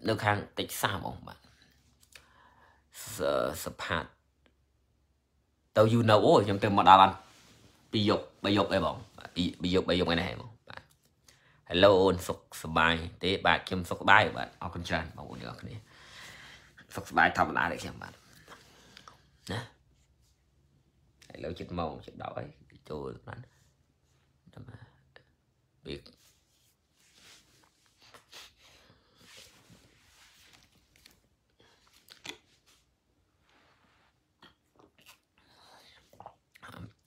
នៅខាងតិចសាហ្មងបាទសផាតទៅ you know អូខ្ញុំទៅមកដល់បានពីយប់បីយប់អីបងពីយប់បីយប់ឯនេះហ្មងបាទ Hello អូន សុខសប្បាយទេបាទខ្ញុំសុខសប្បាយបាទអរគុណច្រើនបងប្អូនទាំងអស់គ្នាសុខសប្បាយធម្មតានេះខ្ញុំបាទណាឥឡូវចិត្តម៉ោងចិត្ត10ហើយចូលបានតាមពី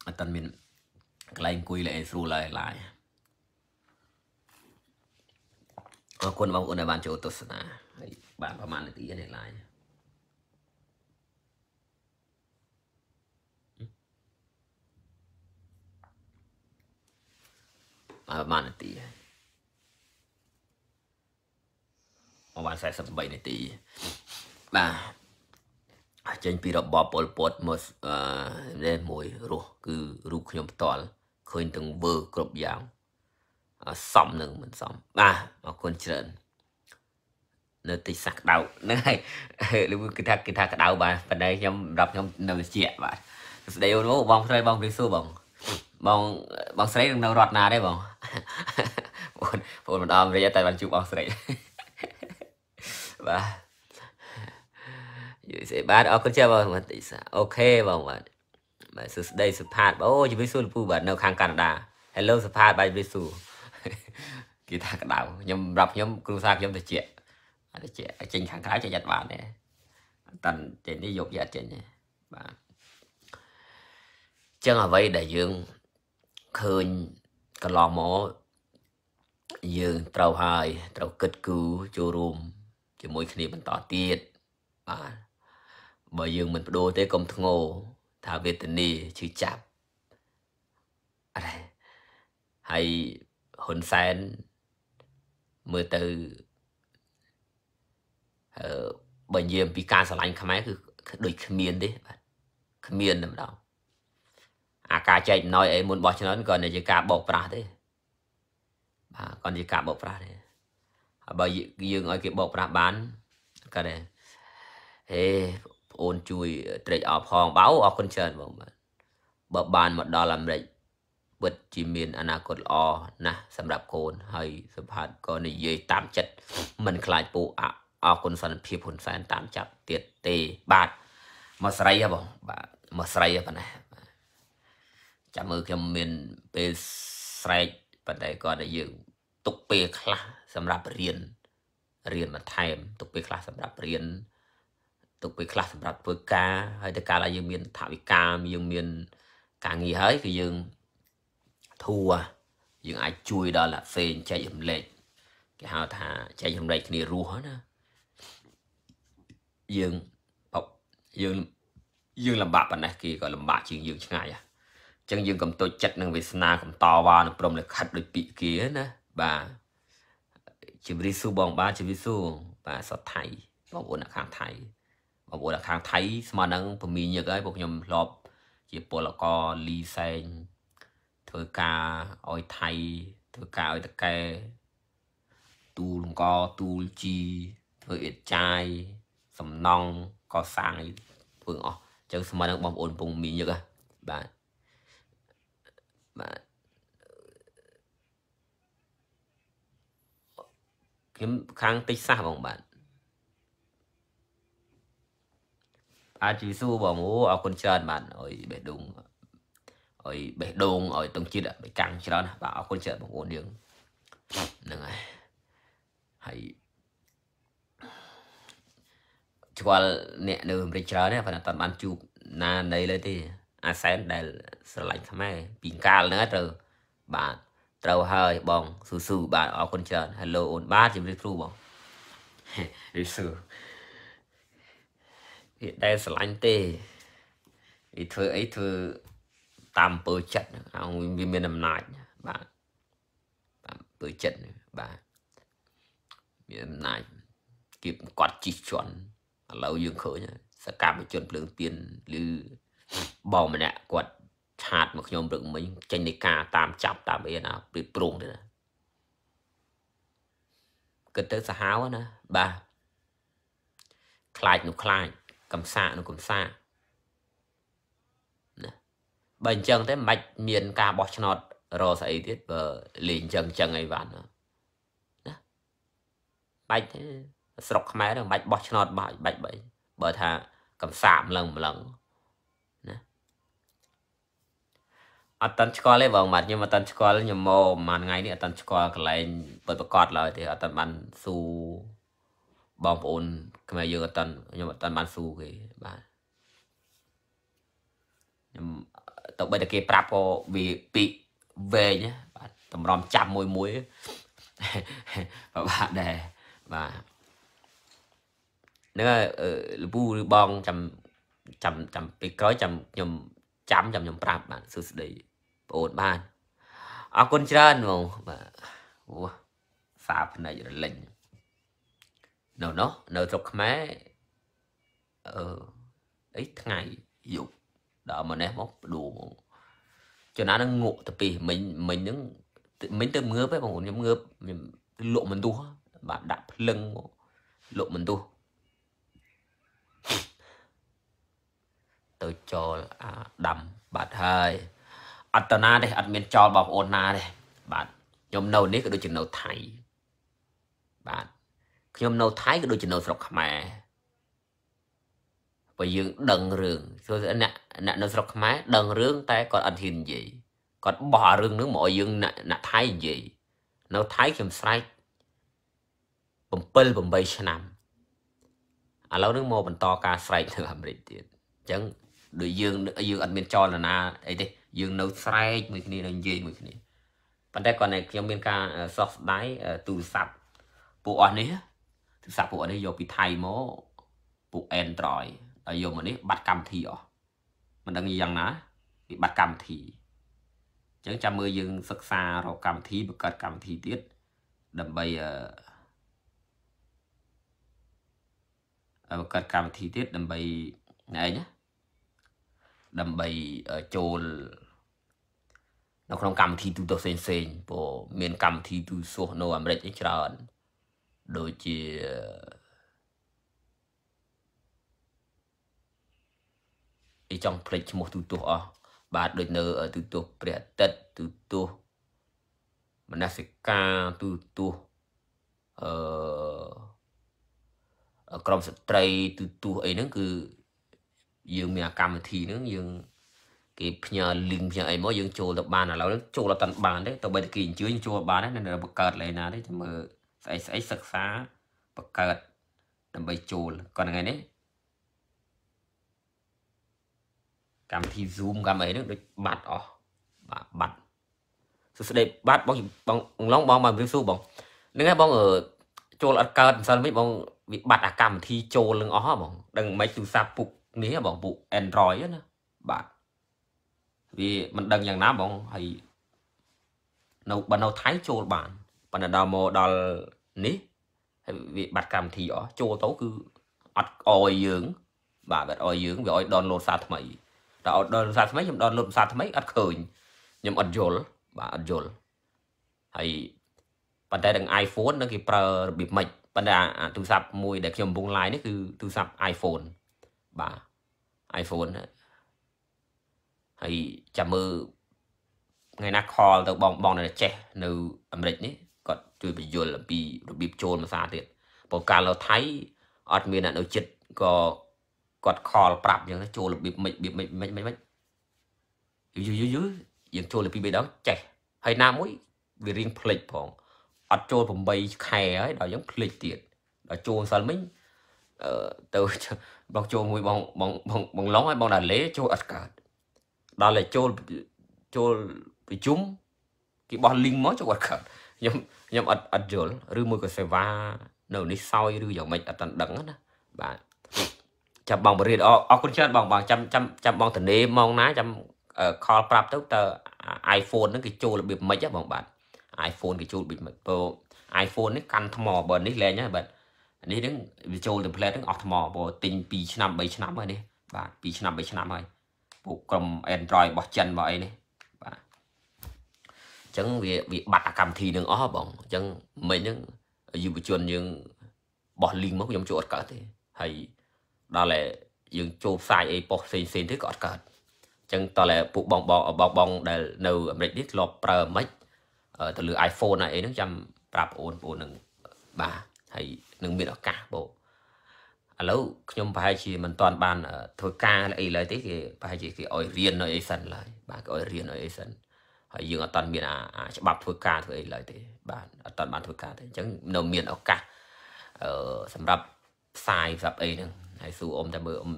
អត់តាមានកន្លែងអង្គុយលែងស្រួលហើយឡាយអរគុណបងប្អូនដែលបានចូលទស្សនាហើយបានប្រហែលនាទីនេះឡាយបាននាទីប្រហែល43នាទីបាទចេញពីរបបពលពតមកអឺមួយរស់គឺរូបខ្ញុំផ្ទាល់ឃើញទាំងវើគ្រប់យ៉ាងសំនឹងមិនសំបាទអរគុណច្រើន នៅទីសាក់ដៅហ្នឹងហើយឬគឺថាគេថាក្តៅបាទប៉ុន្តែខ្ញុំសម្រាប់ខ្ញុំនៅជាបាទសួស្តីអូនបងថ្លៃបងព្រីសួរបងបងបងស្រីនឹងនៅរត់ណាទេបងបងបងមិនដល់អមរិកតែបានជួបបងស្រីបាទយីសេបាទអរគុណចាបងមតិសាអូខេបងបាទបាទសួស្តីសុផាតអូជំរាបសួរលោកពូបាទនៅ ខាងកាណាដា Hello សុផាតបាទជំរាបសួរគេថាក្តៅខ្ញុំរាប់ខ្ញុំគ្រូសាខ្ញុំតិចអត់តិចចេញ ខាងក្រៅចេញអត់បានទេតាន់ចេញនេះយកយកចេញទេបាទចឹងអ្វីដែលយើងឃើញកន្លងមកយើងត្រូវហើយ ត្រូវគិតគូរចូលរួម ជាមួយគ្នាបន្តទៀតបាទបើយើង មិនបដូរទេកុំធ្ងោថាវេទនីឈឺចាប់អរហើយហ៊ុនសែនមើលទៅអឺបើនិយាយពីការឆ្លាញ់ខ្មែរគឺដូចគ្មានទេបាទគ្មានតែម្ដងអាការចែកអំណោយអីមុនបោះឆ្នោតក៏នេះជាការបោកប្រាស់ទេបាទក៏ជាការបោកប្រាស់ទេហើយបើយើងឲ្យគេបោកប្រាស់បានក៏ដែរហេប្អូនជួយត្រេកអរផងបើអរគុណច្រើនបងបាទបើបានមកដល់អាមេរិកពិតជាមានអនាគតល្អណាស់សម្រាប់កូន ហើយសម្ផាតក៏និយាយតាមចិត្តមិនខ្លាចពូអអរគុណសន្តិភាពហ៊ុនសែនតាមចាប់ទៀតទេបាទមកស្រីហ៎បងបាទមកស្រីហ៎ប៉ុណ្ណេះចាំមើលខ្ញុំមានពេលស្រែកប៉ុន្តែគាត់ឲ្យយើងទុកពេលខ្លះសម្រាប់រៀនរៀនបន្ថែម ទុកពេលខ្លះសម្រាប់រៀនទុកពេលខ្លះសម្រាប់ធ្វើការហើយតែកាលយើងមានថវិកាយើងមានការងារហើយគឺយើងធួយើងអាចជួយ ដល់អ្នកផ្សេងចែករំលែកគេហៅថាចែករំលែកគ្នារស់ណាយើងយើងយើងលំបាកប៉ុណ្ណេះគេក៏លំបាក ជាងយើងឆ្ងាយដែរចឹងយើងកំទុចចិត្តនឹងវាសនាកំតវ៉ានឹងព្រមលិខិតដូចពាក្យគេណាបាទជម្រាបសួរបងបាទជម្រាបសួរបាទសុតថៃបងប្អូននៅខាងថៃបងប្អូននៅខាងថៃស្មើនឹងពមីញឹកហើយពួកខ្ញុំធ្លាប់ ជាពលករលីសែងធ្វើការឲ្យថៃធ្វើការឲ្យតកែទូលអង្គទូលជីធ្វើអៀតចាយ សំណង់កសាងធ្វើអស់ចឹងស្មើនឹងបងប្អូនពងមីញឹកហ៎បាទបាទខ្ញុំខាងតិចសាសបងបាទអាចយេស៊ូបងអូអរគុណច្រើន បាទអុយបេះដូងអុយបេះដូងអុយតុងជាតិបេះកាំងច្រើនបាទអរគុណច្រើនបងអូនយើងហ្នឹងហើយហើយឆ្លល់អ្នកនៅអាមេរិកច្រើនណាស់ប៉ុន្តែអត់បានជួបណានៃលើទេអាសែនដែលស្រឡាញ់ខ្មែរពីកាលហ្នឹងទៅបាទត្រូវហើយបងស៊ូស៊ូបាទអរគុណច្រើន Hello អូនបាទជម្រាបគ្រូបងរីស៊ូវាដែលស្រឡាញ់ទេវាធ្វើអីធ្វើតាមអំពើចិត្តវាមានអំណាចបាទតាមអំពើចិត្តបាទមានអំណាចគេគាត់ជីកជន់ឥឡូវយើងឃើញសកម្មជនភ្លើងទៀនឬបងម្នាក់គាត់ឆាតមកខ្ញុំព្រឹកមិញ ចេញនៃការតាមចាប់ តាមអីណាពីព្រងទៅណាគិតទៅសាហាវណាបាទខ្លាចនោះខ្លាចកំសាកនោះកំសាកណាបើអញ្ចឹងទេមិនមានការបោះឆ្នោតរស្អីទៀតបើលេងអញ្ចឹងអញ្ចឹងអីបានណាបាច់ទេស្រុកខ្មែរមិនបាច់បោះឆ្នោតបាច់បាច់បើថាកំសាកម្លឹងម្លឹងអត់តាន់ឆ្កល់ទេបងបាទខ្ញុំអត់តាន់ឆ្កល់ខ្ញុំមកប្រហែលថ្ងៃនេះអត់តាន់ឆ្កល់កន្លែងពិតប្រកបឡើយទេអត់តាន់បានស៊ូបងប្អូនខ្មែរយើងអត់តាន់ខ្ញុំអត់តាន់បានស៊ូគេបាទខ្ញុំទៅបីតែគេ ប្រាប់ក៏វាពីវែងបាទតម្រាំចាប់មួយមួយបាទដែរបាទនឹងលពូឬបងចាំចាំចាំពេលក្រោយចាំខ្ញុំចាំចាំខ្ញុំប្រាប់បាទសួស្ដីប្អូនបានអរគុណច្រើនហ្មងបាទអូសាភ្នែករលិញនៅនោះនៅស្រុកខ្មែរអឺអីថ្ងៃយប់ដល់ម៉េះមកបដូរហ្មងចំណានឹងងក់ទៅពីមិញមិញនឹងមិញទៅងើបឯងបងប្អូនខ្ញុំងើបខ្ញុំលក់មិនទុះបាទដាក់ភ្លឹងលក់មិនទុះទៅចោលអាដាំបាត់ហើយអត្តណាទេអត់មានចោលបងប្អូនណាទេបាទខ្ញុំនៅនេះក៏ដូចជានៅថៃបាទខ្ញុំនៅថៃក៏ដូចជានៅស្រុកខ្មែរបើយើងដឹងរឿងគឺអ្នកអ្នកនៅស្រុកខ្មែរដឹងរឿងតែគាត់អត់ហ៊ាននិយាយគាត់បោះរឿងនឹងមកឲ្យយើងអ្នកថៃនិយាយនៅថៃខ្ញុំស្រែក7 8ឆ្នាំឥឡូវនឹងមកបន្តការស្រែកនៅអាមេរិកទៀតអញ្ចឹងដូចយើងយើងអត់មានចលនាអីទេយើងនៅស្រែកមួយគ្នានៅនិយាយមួយគ្នាប៉ុន្តែគាត់តែខ្ញុំមានការសោះស្ដាយទូរស័ព្ទពួកអស់នេះទូរស័ព្ទពួកអស់នេះយកពីថៃមកពួក Android ហើយយកមកនេះបាត់កម្មវិធីអស់មិនដឹងយ៉ាងណាវាបាត់កម្មវិធីអញ្ចឹងចាំមើលយើង សិក្សារកកម្មវិធីបង្កើតកម្មវិធីទៀតដើម្បីអឺបង្កើតកម្មវិធីទៀតដើម្បីឯងណាដើម្បីចូលនៅក្នុងកម្មវិធីទូទាស់ផ្សេងៗព្រោះមានកម្មវិធីទូទាស់នៅអាមេរិកច្រើនដូចជាអីចង់ផ្លេចឈ្មោះទូទាស់អស់បាទដូចនៅទូទាស់ព្រះអាទិត្យទូទាស់មនសិកាទូទាស់អឺក្រមស្ត្រីទូទាស់អីហ្នឹងគឺយើងមានកម្មវិធីហ្នឹងយើងគេផ្ញើ link ផ្ញើអីមកយើងចូលទៅបានឥឡូវចូលអត់តាន់បានទេទៅបីតែគេអញ្ជើញចូលបានណានៅបង្កើតលេណាទេចាំមើលស្អីស្អីសិក្សាបង្កើតដើម្បីចូលគាត់ថ្ងៃនេះកម្មវិធី Zoom កម្មអីហ្នឹងដូចបាត់អស់បាទបាត់សួស្ដីបាទបងបងឡងបងមករៀបសួរបងហ្នឹងហើយបងចូលអត់កើតម្សិលមិញបងវាបាត់អាកម្មវិធីចូលនឹងអស់ហ៎បង ដឹងមិនទូរស័ព្ទពុកនេះហ៎បងពុក Android ណាបាទវាមិនដឹងយ៉ាងណាបងហើយនៅបើនៅថៃចូលបានប៉ុន្តែដល់មកដល់នេះហើយវាបាត់កម្មវិធីអស់ចូលទៅគឺអត់អយយើងបាទអត់អយយើងវាឲ្យ download សារថ្មីតែអត់ download សារថ្មីខ្ញុំ download សារថ្មី អត់ឃើញខ្ញុំអត់យល់បាទអត់យល់ហើយប៉ុន្តែនឹង iPhone នឹងគេប្រើរបៀបម៉េចប៉ុន្តែអាទូរស័ព្ទមួយដែលខ្ញុំកំពុង live នេះគឺទូរស័ព្ទ iPhone បាទ iPhone ហើយចាំមើលថ្ងៃណា call ទៅបងបងនៅចេះ នៅអាមេរិកនេះគាត់ជួយបញ្យល់អំពីរបៀបចូលភាសាទៀតបើកាលនៅថៃអត់មានអ្នកនៅចិត្តក៏គាត់ call ប្រាប់យ៉ាងណាចូលរបៀបមិនរបៀបមិនមិនមិនយូយូយូយើងចូលពីរបីដងចេះហើយណាមួយវារៀងផ្លិចផងអត់ចូល8ខែហើយដល់យើងផ្លិចទៀតដល់ចូលសិលមិញអឺទៅបងចូលមួយបងបង បងឡងហើយបងដាលេចូលអត់កើតដល់តែចូលចូលប្រជុំគេបោះ link មកចូលគាត់ខឹងខ្ញុំខ្ញុំអត់អត់យល់ឬមួយក៏សេវានៅ នេះសោយឬយ៉ាងម៉េចអត់តាន់ដឹងណាបាទចាំបងបរិយអរគុណច្រើនបងបងចាំចាំចាំបងតនេមកណាចាំខលប្រាប់ទៅតើ iPhone ហ្នឹងគេចូលរបៀបម៉េចហ៎បងបាទ iPhone គេចូលរបៀបម៉េចព្រោះ iPhone នេះកាន់ថ្មបើនេះលែងហើយបាទនេះហ្នឹងវាចូល template ហ្នឹងអស់ថ្មព្រោះទិញ2ឆ្នាំ3ឆ្នាំហើយនេះបាទ2ឆ្នាំ3ឆ្នាំហើយពួកក្រុម Android របស់ចិនរបស់អីនេះបាទអញ្ចឹងវាវាបាត់អាកម្មវិធីនឹងអស់បងអញ្ចឹងមិញហ្នឹងយុវជនយើងបោះ link មកខ្ញុំចូលអត់កើតទេហើយដល់តែយើងចូលផ្សាយអីប៉ុសផ្សេងផ្សេងទៅក៏អត់កើតអញ្ចឹងតោះតែពួកបងបងបងបងដែល នៅអាមេរិកនេះធ្លាប់ប្រើអាមេរិកទៅលើ iPhone ណាអីហ្នឹងចាំប្រាប់អូនបងនឹងបាទហើយនឹងមានឱកាសបងឥឡូវខ្ញុំប្រហែលជាមិនទាន់បាន ធ្វើការអីឡើយទេគេប្រហែលជាគេឲ្យរៀននៅអីសិនឡើយបាទគេឲ្យរៀននៅអីសិនហើយយើងអត់ទាន់មានអាច្បាប់ធ្វើការធ្វើអីឡើយទេ បាទអត់ទាន់បានធ្វើការទេអញ្ចឹងនៅមានឱកាសអឺសម្រាប់ផ្សាយសម្រាប់អីហ្នឹងហើយសួរអ៊ំតែមើលអ៊ំ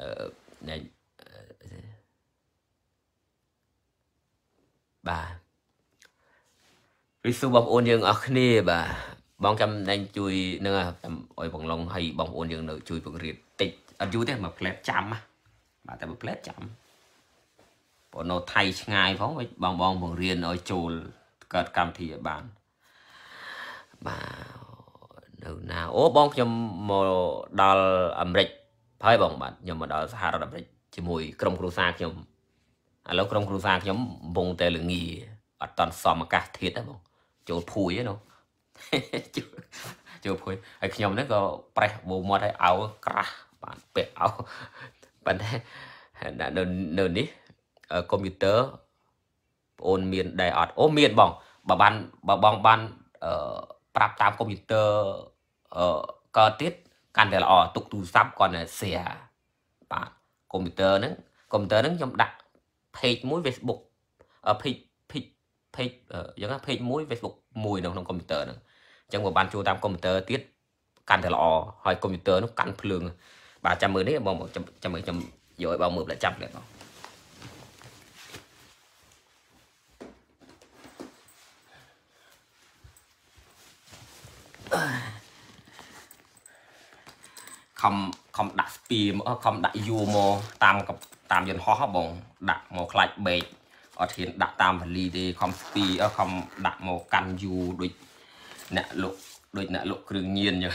អឺបាទរីសួរបងប្អូនយើងអស់គ្នាបាទបងចាំតែជួយនឹងចាំអុយបងឡុងហើយបងប្អូនយើងនៅជួយពង្រៀបតិចអត់យូរទេមកផ្លែតចាំបាទតែមកផ្លែតចាំបងនៅថៃឆ្ងាយផងបងបងបង្រៀនឲ្យចូលកើតកម្មវិធីឲ្យបានបាទនៅណាអូបងខ្ញុំមកដល់អាមេរិកហើយបងបាទខ្ញុំមកដល់សហរដ្ឋអាមេរិកជាមួយក្រុមគ្រួសារខ្ញុំឥឡូវក្រុមគ្រួសារខ្ញុំកំពុងតែលងីអត់តន់សមអាកាសធាតុទេបងចូលភួយហ្នឹងជួភួយហើយខ្ញុំហ្នឹងក៏ប្រេះបោមាត់ឲ្យអោក្រាស់បានពាក់អោប៉ុន្តែនៅនៅនេះកុំព្យូទ័រប្អូនមានដែរអត់អូមានបងបើបានបើបងបានប្រាប់តាមកុំព្យូទ័រកើតទៀតកាន់តែល្អទុកទូរស័ព្ទគាត់តែ share បាទកុំព្យូទ័រហ្នឹងកុំព្យូទ័រហ្នឹងខ្ញុំដាក់ page មួយ Facebook page page page យ៉ាងណា page មួយ Facebook មួយនៅក្នុងកុំព្យូទ័រហ្នឹងចឹងបើបានចូលតាមកុំព្យូទ័រទៀតកាន់តែល្អហើយកុំព្យូទ័រនោះកាន់ភ្លើងបាទចាំមើលនេះបងចាំមើលខ្ញុំយកឲ្យបងមើលប្រចាំនេះបងខំខំដាក់ស្ពាមកខំដាក់យួរមកតាមតាមយន្តហោះបងដាក់មកខ្លាច់បេកអត់ហ៊ានដាក់តាមវលីទេខំស្ពីខំដាក់មកកាន់យូរដូចអ្នកលក់ដូចអ្នកលក់គ្រឿងញៀនចឹង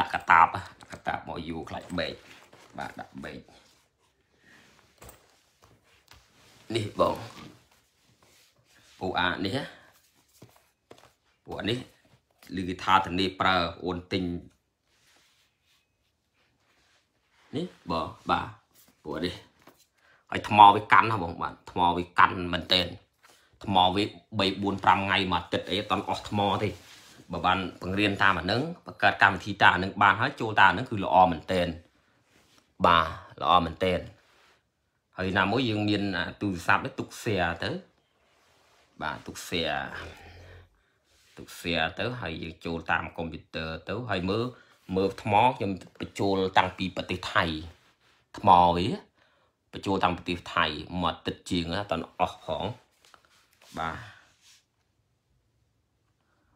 ដាក់កតាបកតាបមកយូរខ្លាច់បែកបាទដាក់បែកនេះបងពូអានេះពូអានេះឬគេថាធានាប្រើអូនទិញនេះបងបាទពូនេះឲ្យថ្មវាកាន់ហ៎បងបាទថ្មវាកាន់មែនតើថ្មវា3 4 5ថ្ងៃមួយអាទិត្យអីអត់តន់អស់ថ្ម ទេបើបានបង្រៀនតាមអានឹងបង្កើតកម្មវិធីតាមអានឹងបានហើយចូលតាមអានឹងគឺល្អមែនតែនបាទល្អមែនតែនហើយណាមួយយើងមានទូរស័ព្ទទុកសៀទៅបាទទុកសៀទុកសៀទៅហើយយើងចូលតាមកុំព្យូទ័រទៅ ហើយមើលមើលថ្មខ្ញុំបញ្ចូលតាំងពីប្រទេសថៃថ្មវាបញ្ចូលតាំងប្រទេសថៃមកទឹកជាងអត់អស់ផងបា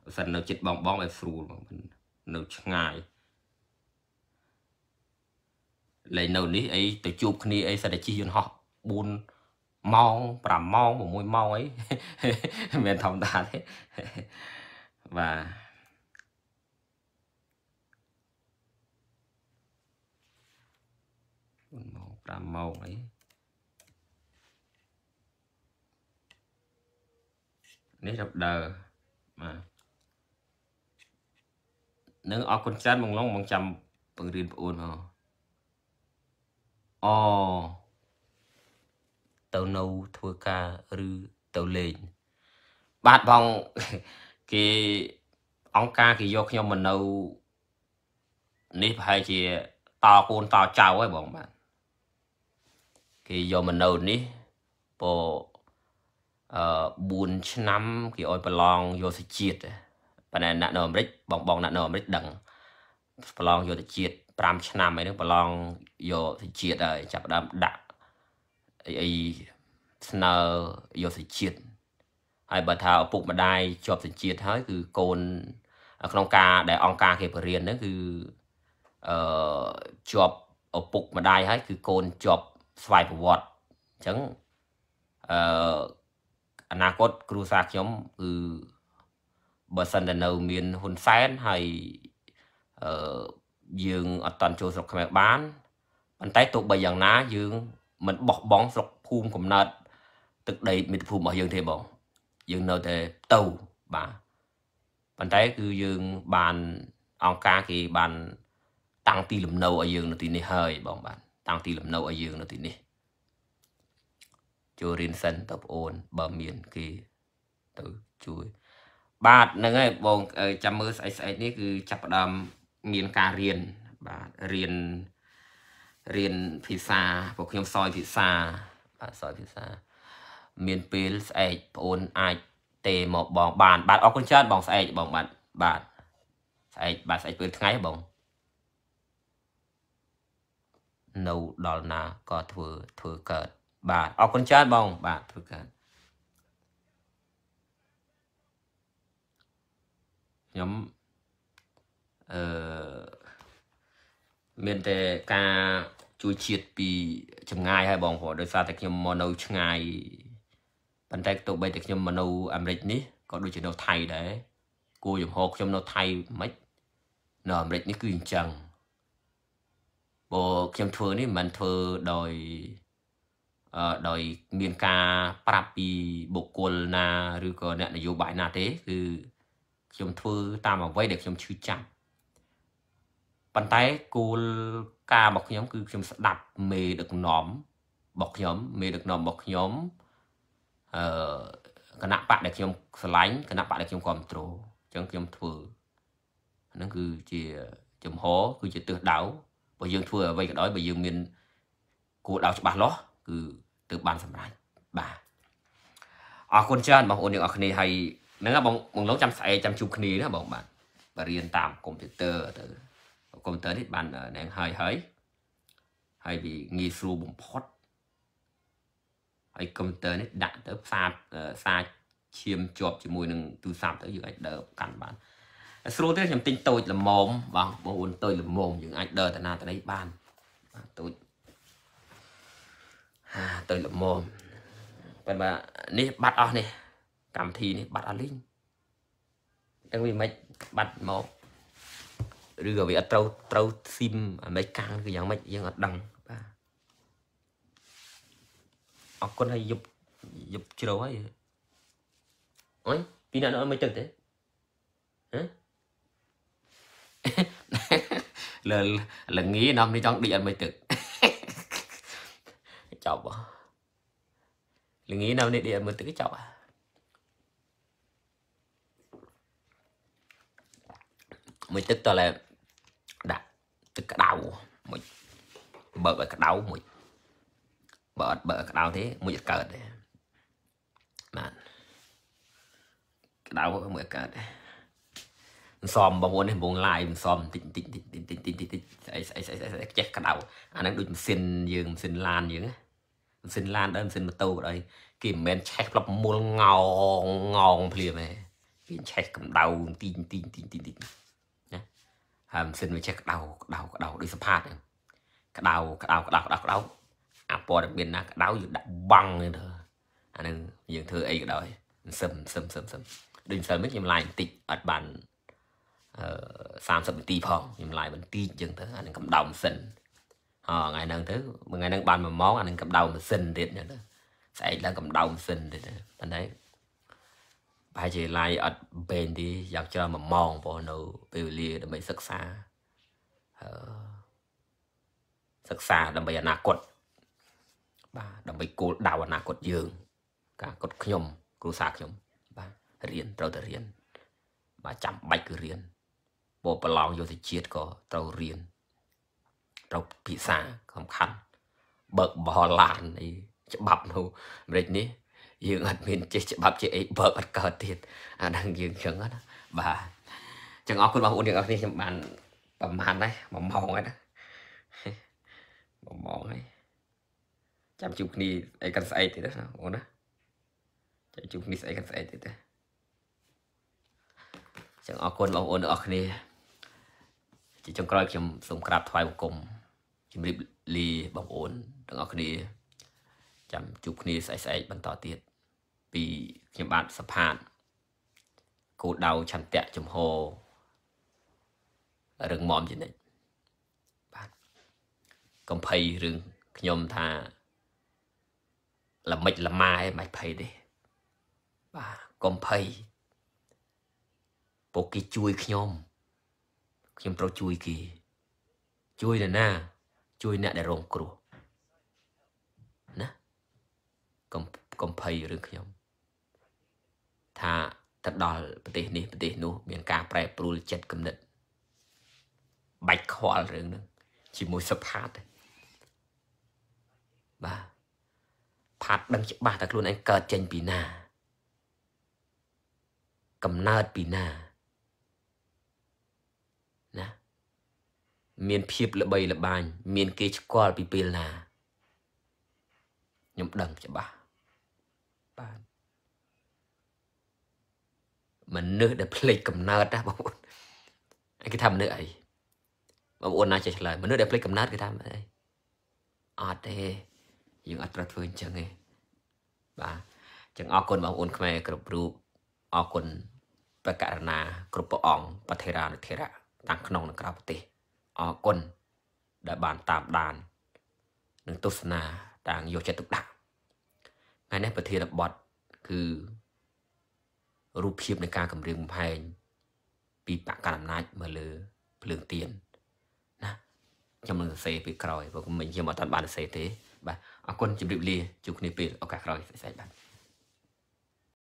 ទសិននៅចិត្តបងបងឲ្យស្រួលបងនៅឆ្ងាយលេងនៅនេះអីទៅជួបគ្នា អីសិនតែជិះយន្តហោះ4ម៉ោង5ម៉ោង6ម៉ោងអីមិនធម្មតាទេបាទ4ម៉ោង5ម៉ោងអីនេះរំដៅបាទនឹងអរគុណច្រើនបងឡុងបងចាំបង្រៀនប្អូនហ៎អទៅនៅធ្វើការឬទៅលេងបាទបងគេអង្គការគេយកខ្ញុំមកនៅនេះប្រហែលជាតកូនតចៅហើយបងបាទគេយកមកនៅនេះពោអឺ4ឆ្នាំគេឲ្យប្រឡងយកសជាតិប៉ុន្តែអ្នកនៅអាមេរិកបងបងអ្នកនៅអាមេរិក ដឹងប្រឡងយកទៅជាតិ5ឆ្នាំអីហ្នឹងប្រឡងយកទៅជាតិហើយចាប់ដើមដាក់អីអីស្នើយកទៅជាតិហើយបើថាឪពុកម្ដាយជាប់ទៅជាតិហើយ គឺកូនក្នុងការ ដែលអង្គការគេបរៀនហ្នឹងគឺអឺជាប់ឪពុកម្ដាយហើយគឺកូនជាប់ស្វ័យប្រវត្តិអញ្ចឹងអឺអនាគតគ្រួសារខ្ញុំគឺបើសិនតែនៅមានហ៊ុនសែនហើយអឺយើងអត់តន់ចូលស្រុកខ្មែរបានប៉ុន្តែទោះបីយ៉ាងណា យើង មិនបោះបង់ស្រុកភូមិកំណើតទឹកដីមិត្តភូមិរបស់យើងទេបងយើងនៅតែទៅបាទប៉ុន្តែគឺយើងបានអង្គការគេបាន តាំងទីលំនៅឲ្យយើងនៅទីនេះហើយបងបាទតាំងទីលំនៅឲ្យយើងនៅទីនេះចូលរៀនសិនតើបងអូន បើមានគេទៅជួយបាទហ្នឹងហើយបងចាំមើលស្អែកស្អែកនេះគឺចាប់ផ្ដើមមានការរៀនបាទរៀនរៀនភាសាពួកខ្ញុំសោយភាសាបាទសោយភាសាមានពេលស្អែកបងអូនអាចទេមកបងបាន បាទអរគុណច្រើនបងស្អែកបងបាទបាទស្អែកបាទស្អែកពេលថ្ងៃបងនៅដល់ណាក៏ធ្វើធ្វើកើតបាទអរគុណច្រើនបង បាទធ្វើការខ្ញុំអឺមានតែការជួយជាតិពីចម្ងាយហើយបងព្រោះដោយសារតែខ្ញុំមកនៅ ឆ្ងាយប៉ុន្តែទោះបីតែខ្ញុំមកនៅអាមេរិកនេះក៏ដូចជានៅ ថៃដែរគួរចំហខ្ញុំនៅថៃមិននៅអាមេរិកនេះគឺអញ្ចឹងបើខ្ញុំធ្វើនេះមិនធ្វើដោយដោយមានការប្រាប់ពីបុគ្គលណាឬក៏អ្នកនយោបាយណាទេគឺខ្ញុំធ្វើតាមអ្វីដែលខ្ញុំឈឺចាប់ប៉ុន្តែគោលការណ៍របស់ខ្ញុំ គឺខ្ញុំស្ដាប់មេដឹកនាំរបស់ខ្ញុំមេដឹកនាំរបស់ខ្ញុំអឺគណៈបកដែលខ្ញុំឆ្លាញ់គណៈបកដែលខ្ញុំគ្រប់គ្រងអញ្ចឹងខ្ញុំធ្វើហ្នឹងគឺជាចំហគឺជាទិសដៅបើយើងធ្វើអ្វីក៏ដោយបើយើងមានគោលដៅច្បាស់លាស់គឺទើបបានសម្រេចបាទអរគុណច្រើនបងប្អូនយើងអរគ្នាហើយហ្នឹងបងបងឡងចាំស្អែកចាំជួបគ្នាណាបងបាទបរៀនតាមកុំព្យូទ័រទៅកុំព្យូទ័រនេះបានហ្នឹងហើយហើយហើយវាងាយស្រួលបំផុតហើយកុំព្យូទ័រនេះដាក់ទៅផ្សារផ្សារឈាមជាប់ជាមួយនឹងទូរស័ព្ទទៅយើងអាចដើរកាន់បានស្រួលទេខ្ញុំទិញតូចល្មមបងបងអូនតូចល្មមយើងអាចដើរតាណាតាណីបានតូចទៅល្មមប៉ុន្តែនេះបាត់អស់នេះកម្មវិធីនេះបាត់អស់លីងចឹងវាមិនបាត់មកឬក៏វាអត់ត្រូវត្រូវស៊ីមអាមេកាំងគឺយ៉ាងម៉េចយើងអត់ដឹងបាទអរគុណហើយយប់យប់ជ្រៅហើយអុយពីណាដល់មកទឹកទេហ៎លលងានាំនេះចង់ដូចអត់មកទឹកចប់ល្ងានៅនេះឌីមើលទឹកចប់មួយទឹកតលែដាក់ទឹកក្តៅមួយបើកឲ្យក្តៅមួយបើអត់បើកក្តៅទេមួយអត់កើតទេបាទក្តៅមួយអត់កើតទេមិនសមបងប្អូននេះកំពុង live មិនសមតិចតិចតិចតិចតិចតិចស្អីស្អីស្អីចេះក្តៅអាហ្នឹងដូចម៉ាស៊ីនយើងម៉ាស៊ីនឡានយើងណាម៉ាស៊ីនឡានដែរម៉ាស៊ីនម៉ូតូអីគេមិនមែនឆេះផ្លប់មូលងងងងភ្លាមទេគេឆេះកម្ដៅទីទីទីទីទីណាហើយម៉ាស៊ីនវាឆេះក្ដៅក្ដៅក្ដៅដូចសផាតក្ដៅក្ដៅក្ដៅក្ដៅក្ដៅអាព័ត៌មានណាក្ដៅយើងដាក់បាំងទៅអានឹងយើងធ្វើអីក៏ដោយសឹមសឹមសឹមសឹមដូចសិលមិញខ្ញុំឡាយបន្តិចអត់បានអឺ30នាទីផងខ្ញុំឡាយបន្តិចអញ្ចឹងទៅអានឹងកម្ដៅម៉ាស៊ីនអូថ្ងៃហ្នឹងទៅមួយថ្ងៃហ្នឹងបាន1ម៉ោងអានឹងកម្ដៅម៉ាស៊ីនទៀតហ្នឹងស្អែកឡើងកម្ដៅម៉ាស៊ីនទៀតប៉ុន្តែប្រហែលជាឡាយអត់ពេញទីយ៉ាងច្រើន1ម៉ោងបងនៅពេលវេលាដើម្បីសិក្សាអឺសិក្សាដើម្បីអនាគតបាទដើម្បីគោលដៅអនាគតយើង ការគត់ខ្ញុំគ្រូសាខ្ញុំ បាទរៀនត្រូវតែរៀនបាទចាំបាច់គឺរៀនបើប្រឡងយកទៅជាតិក៏ត្រូវរៀនត្រូវពិសាសំខាន់បើកបោះឡានអីច្បាប់នោះអាមេរិកនេះ យើងអត់មានចេះច្បាប់ ជាអីបើកអត់កើតទៀតអាហ្នឹងយើងចឹងណាបាទចឹងអរគុណបងប្អូនទាំងអស់គ្នាខ្ញុំបាន ប្រហែលដែរមួយម៉ោងហើយណាមួយម៉ោងហើយចាំជួបគ្នាអីកាន់ស្អែកទៀតណាអូនណាចាំជួបគ្នាស្អែកកាន់ស្អែកទៀតណាចឹងអរគុណបងប្អូនទាំងអស់គ្នាជាចុងក្រោយខ្ញុំសូមក្រាបថ្វាយបង្គំជំរាបលាបងប្អូនទាំងអស់គ្នាចាំជួបគ្នាស្អែកស្អែកបន្តទៀតពីខ្ញុំបាទសផាតគោដៅឆន្ទៈចំហរឹងមាំជានិច្ចបាទកំភៃរឿងខ្ញុំថាល្មិចល្មាឯងមិនភ័យទេបាទកំភៃពួកគេជួយខ្ញុំខ្ញុំត្រូវជួយគេជួយនរណាជួយអ្នកដែលរងគ្រោះណាកុំកុំភ័យរឿងខ្ញុំ ថាទៅដល់ប្រទេសនេះប្រទេសនោះ មានការប្រែប្រួលចិត្តគំនិតបាច់ខ្វល់រឿងហ្នឹង ជាមួយសផាតបាទផាត់ដឹងច្បាស់ថាខ្លួនឯងកើតចេញពីណា កំណើតពីណាមានភាពល្បីល្បាញមាន គេស្គាល់ពីពេលណាខ្ញុំដឹងច្បាស់បាទមនុស្សដែលភ្លេចកំណើតណាបងប្អូនគេថាមនុស្សអីបងប្អូនណាចេះឆ្លើយមនុស្សដែលភ្លេចកំណើតគេថាអីអត់ទេយើងអត់ប្រធ្វើអញ្ចឹងទេបាទចឹងអរគុណបងប្អូនខ្មែរគ្រប់រូបអរគុណប្រករណាគ្រប់ព្រះអង្គបធិរានុធិរៈទាំងក្នុងនិងក្រៅប្រទេសអរគុណដែលបានតាមដាននិងទស្សនាតាមយកចិត្តទុកដាក់ថ្ងៃនេះប្រធានបទគឺរូបភាពនៃការគម្រាមកំហែងពីបកកណ្ដាលអំណាចមកលើភ្លើងទៀនណាខ្ញុំនឹងសរសេរពីក្រោយព្រោះមិញខ្ញុំអត់បានសរសេរទេបាទអរគុណជម្រាបលាជួបគ្នាពេលឱកាសក្រោយស្អែកបាទ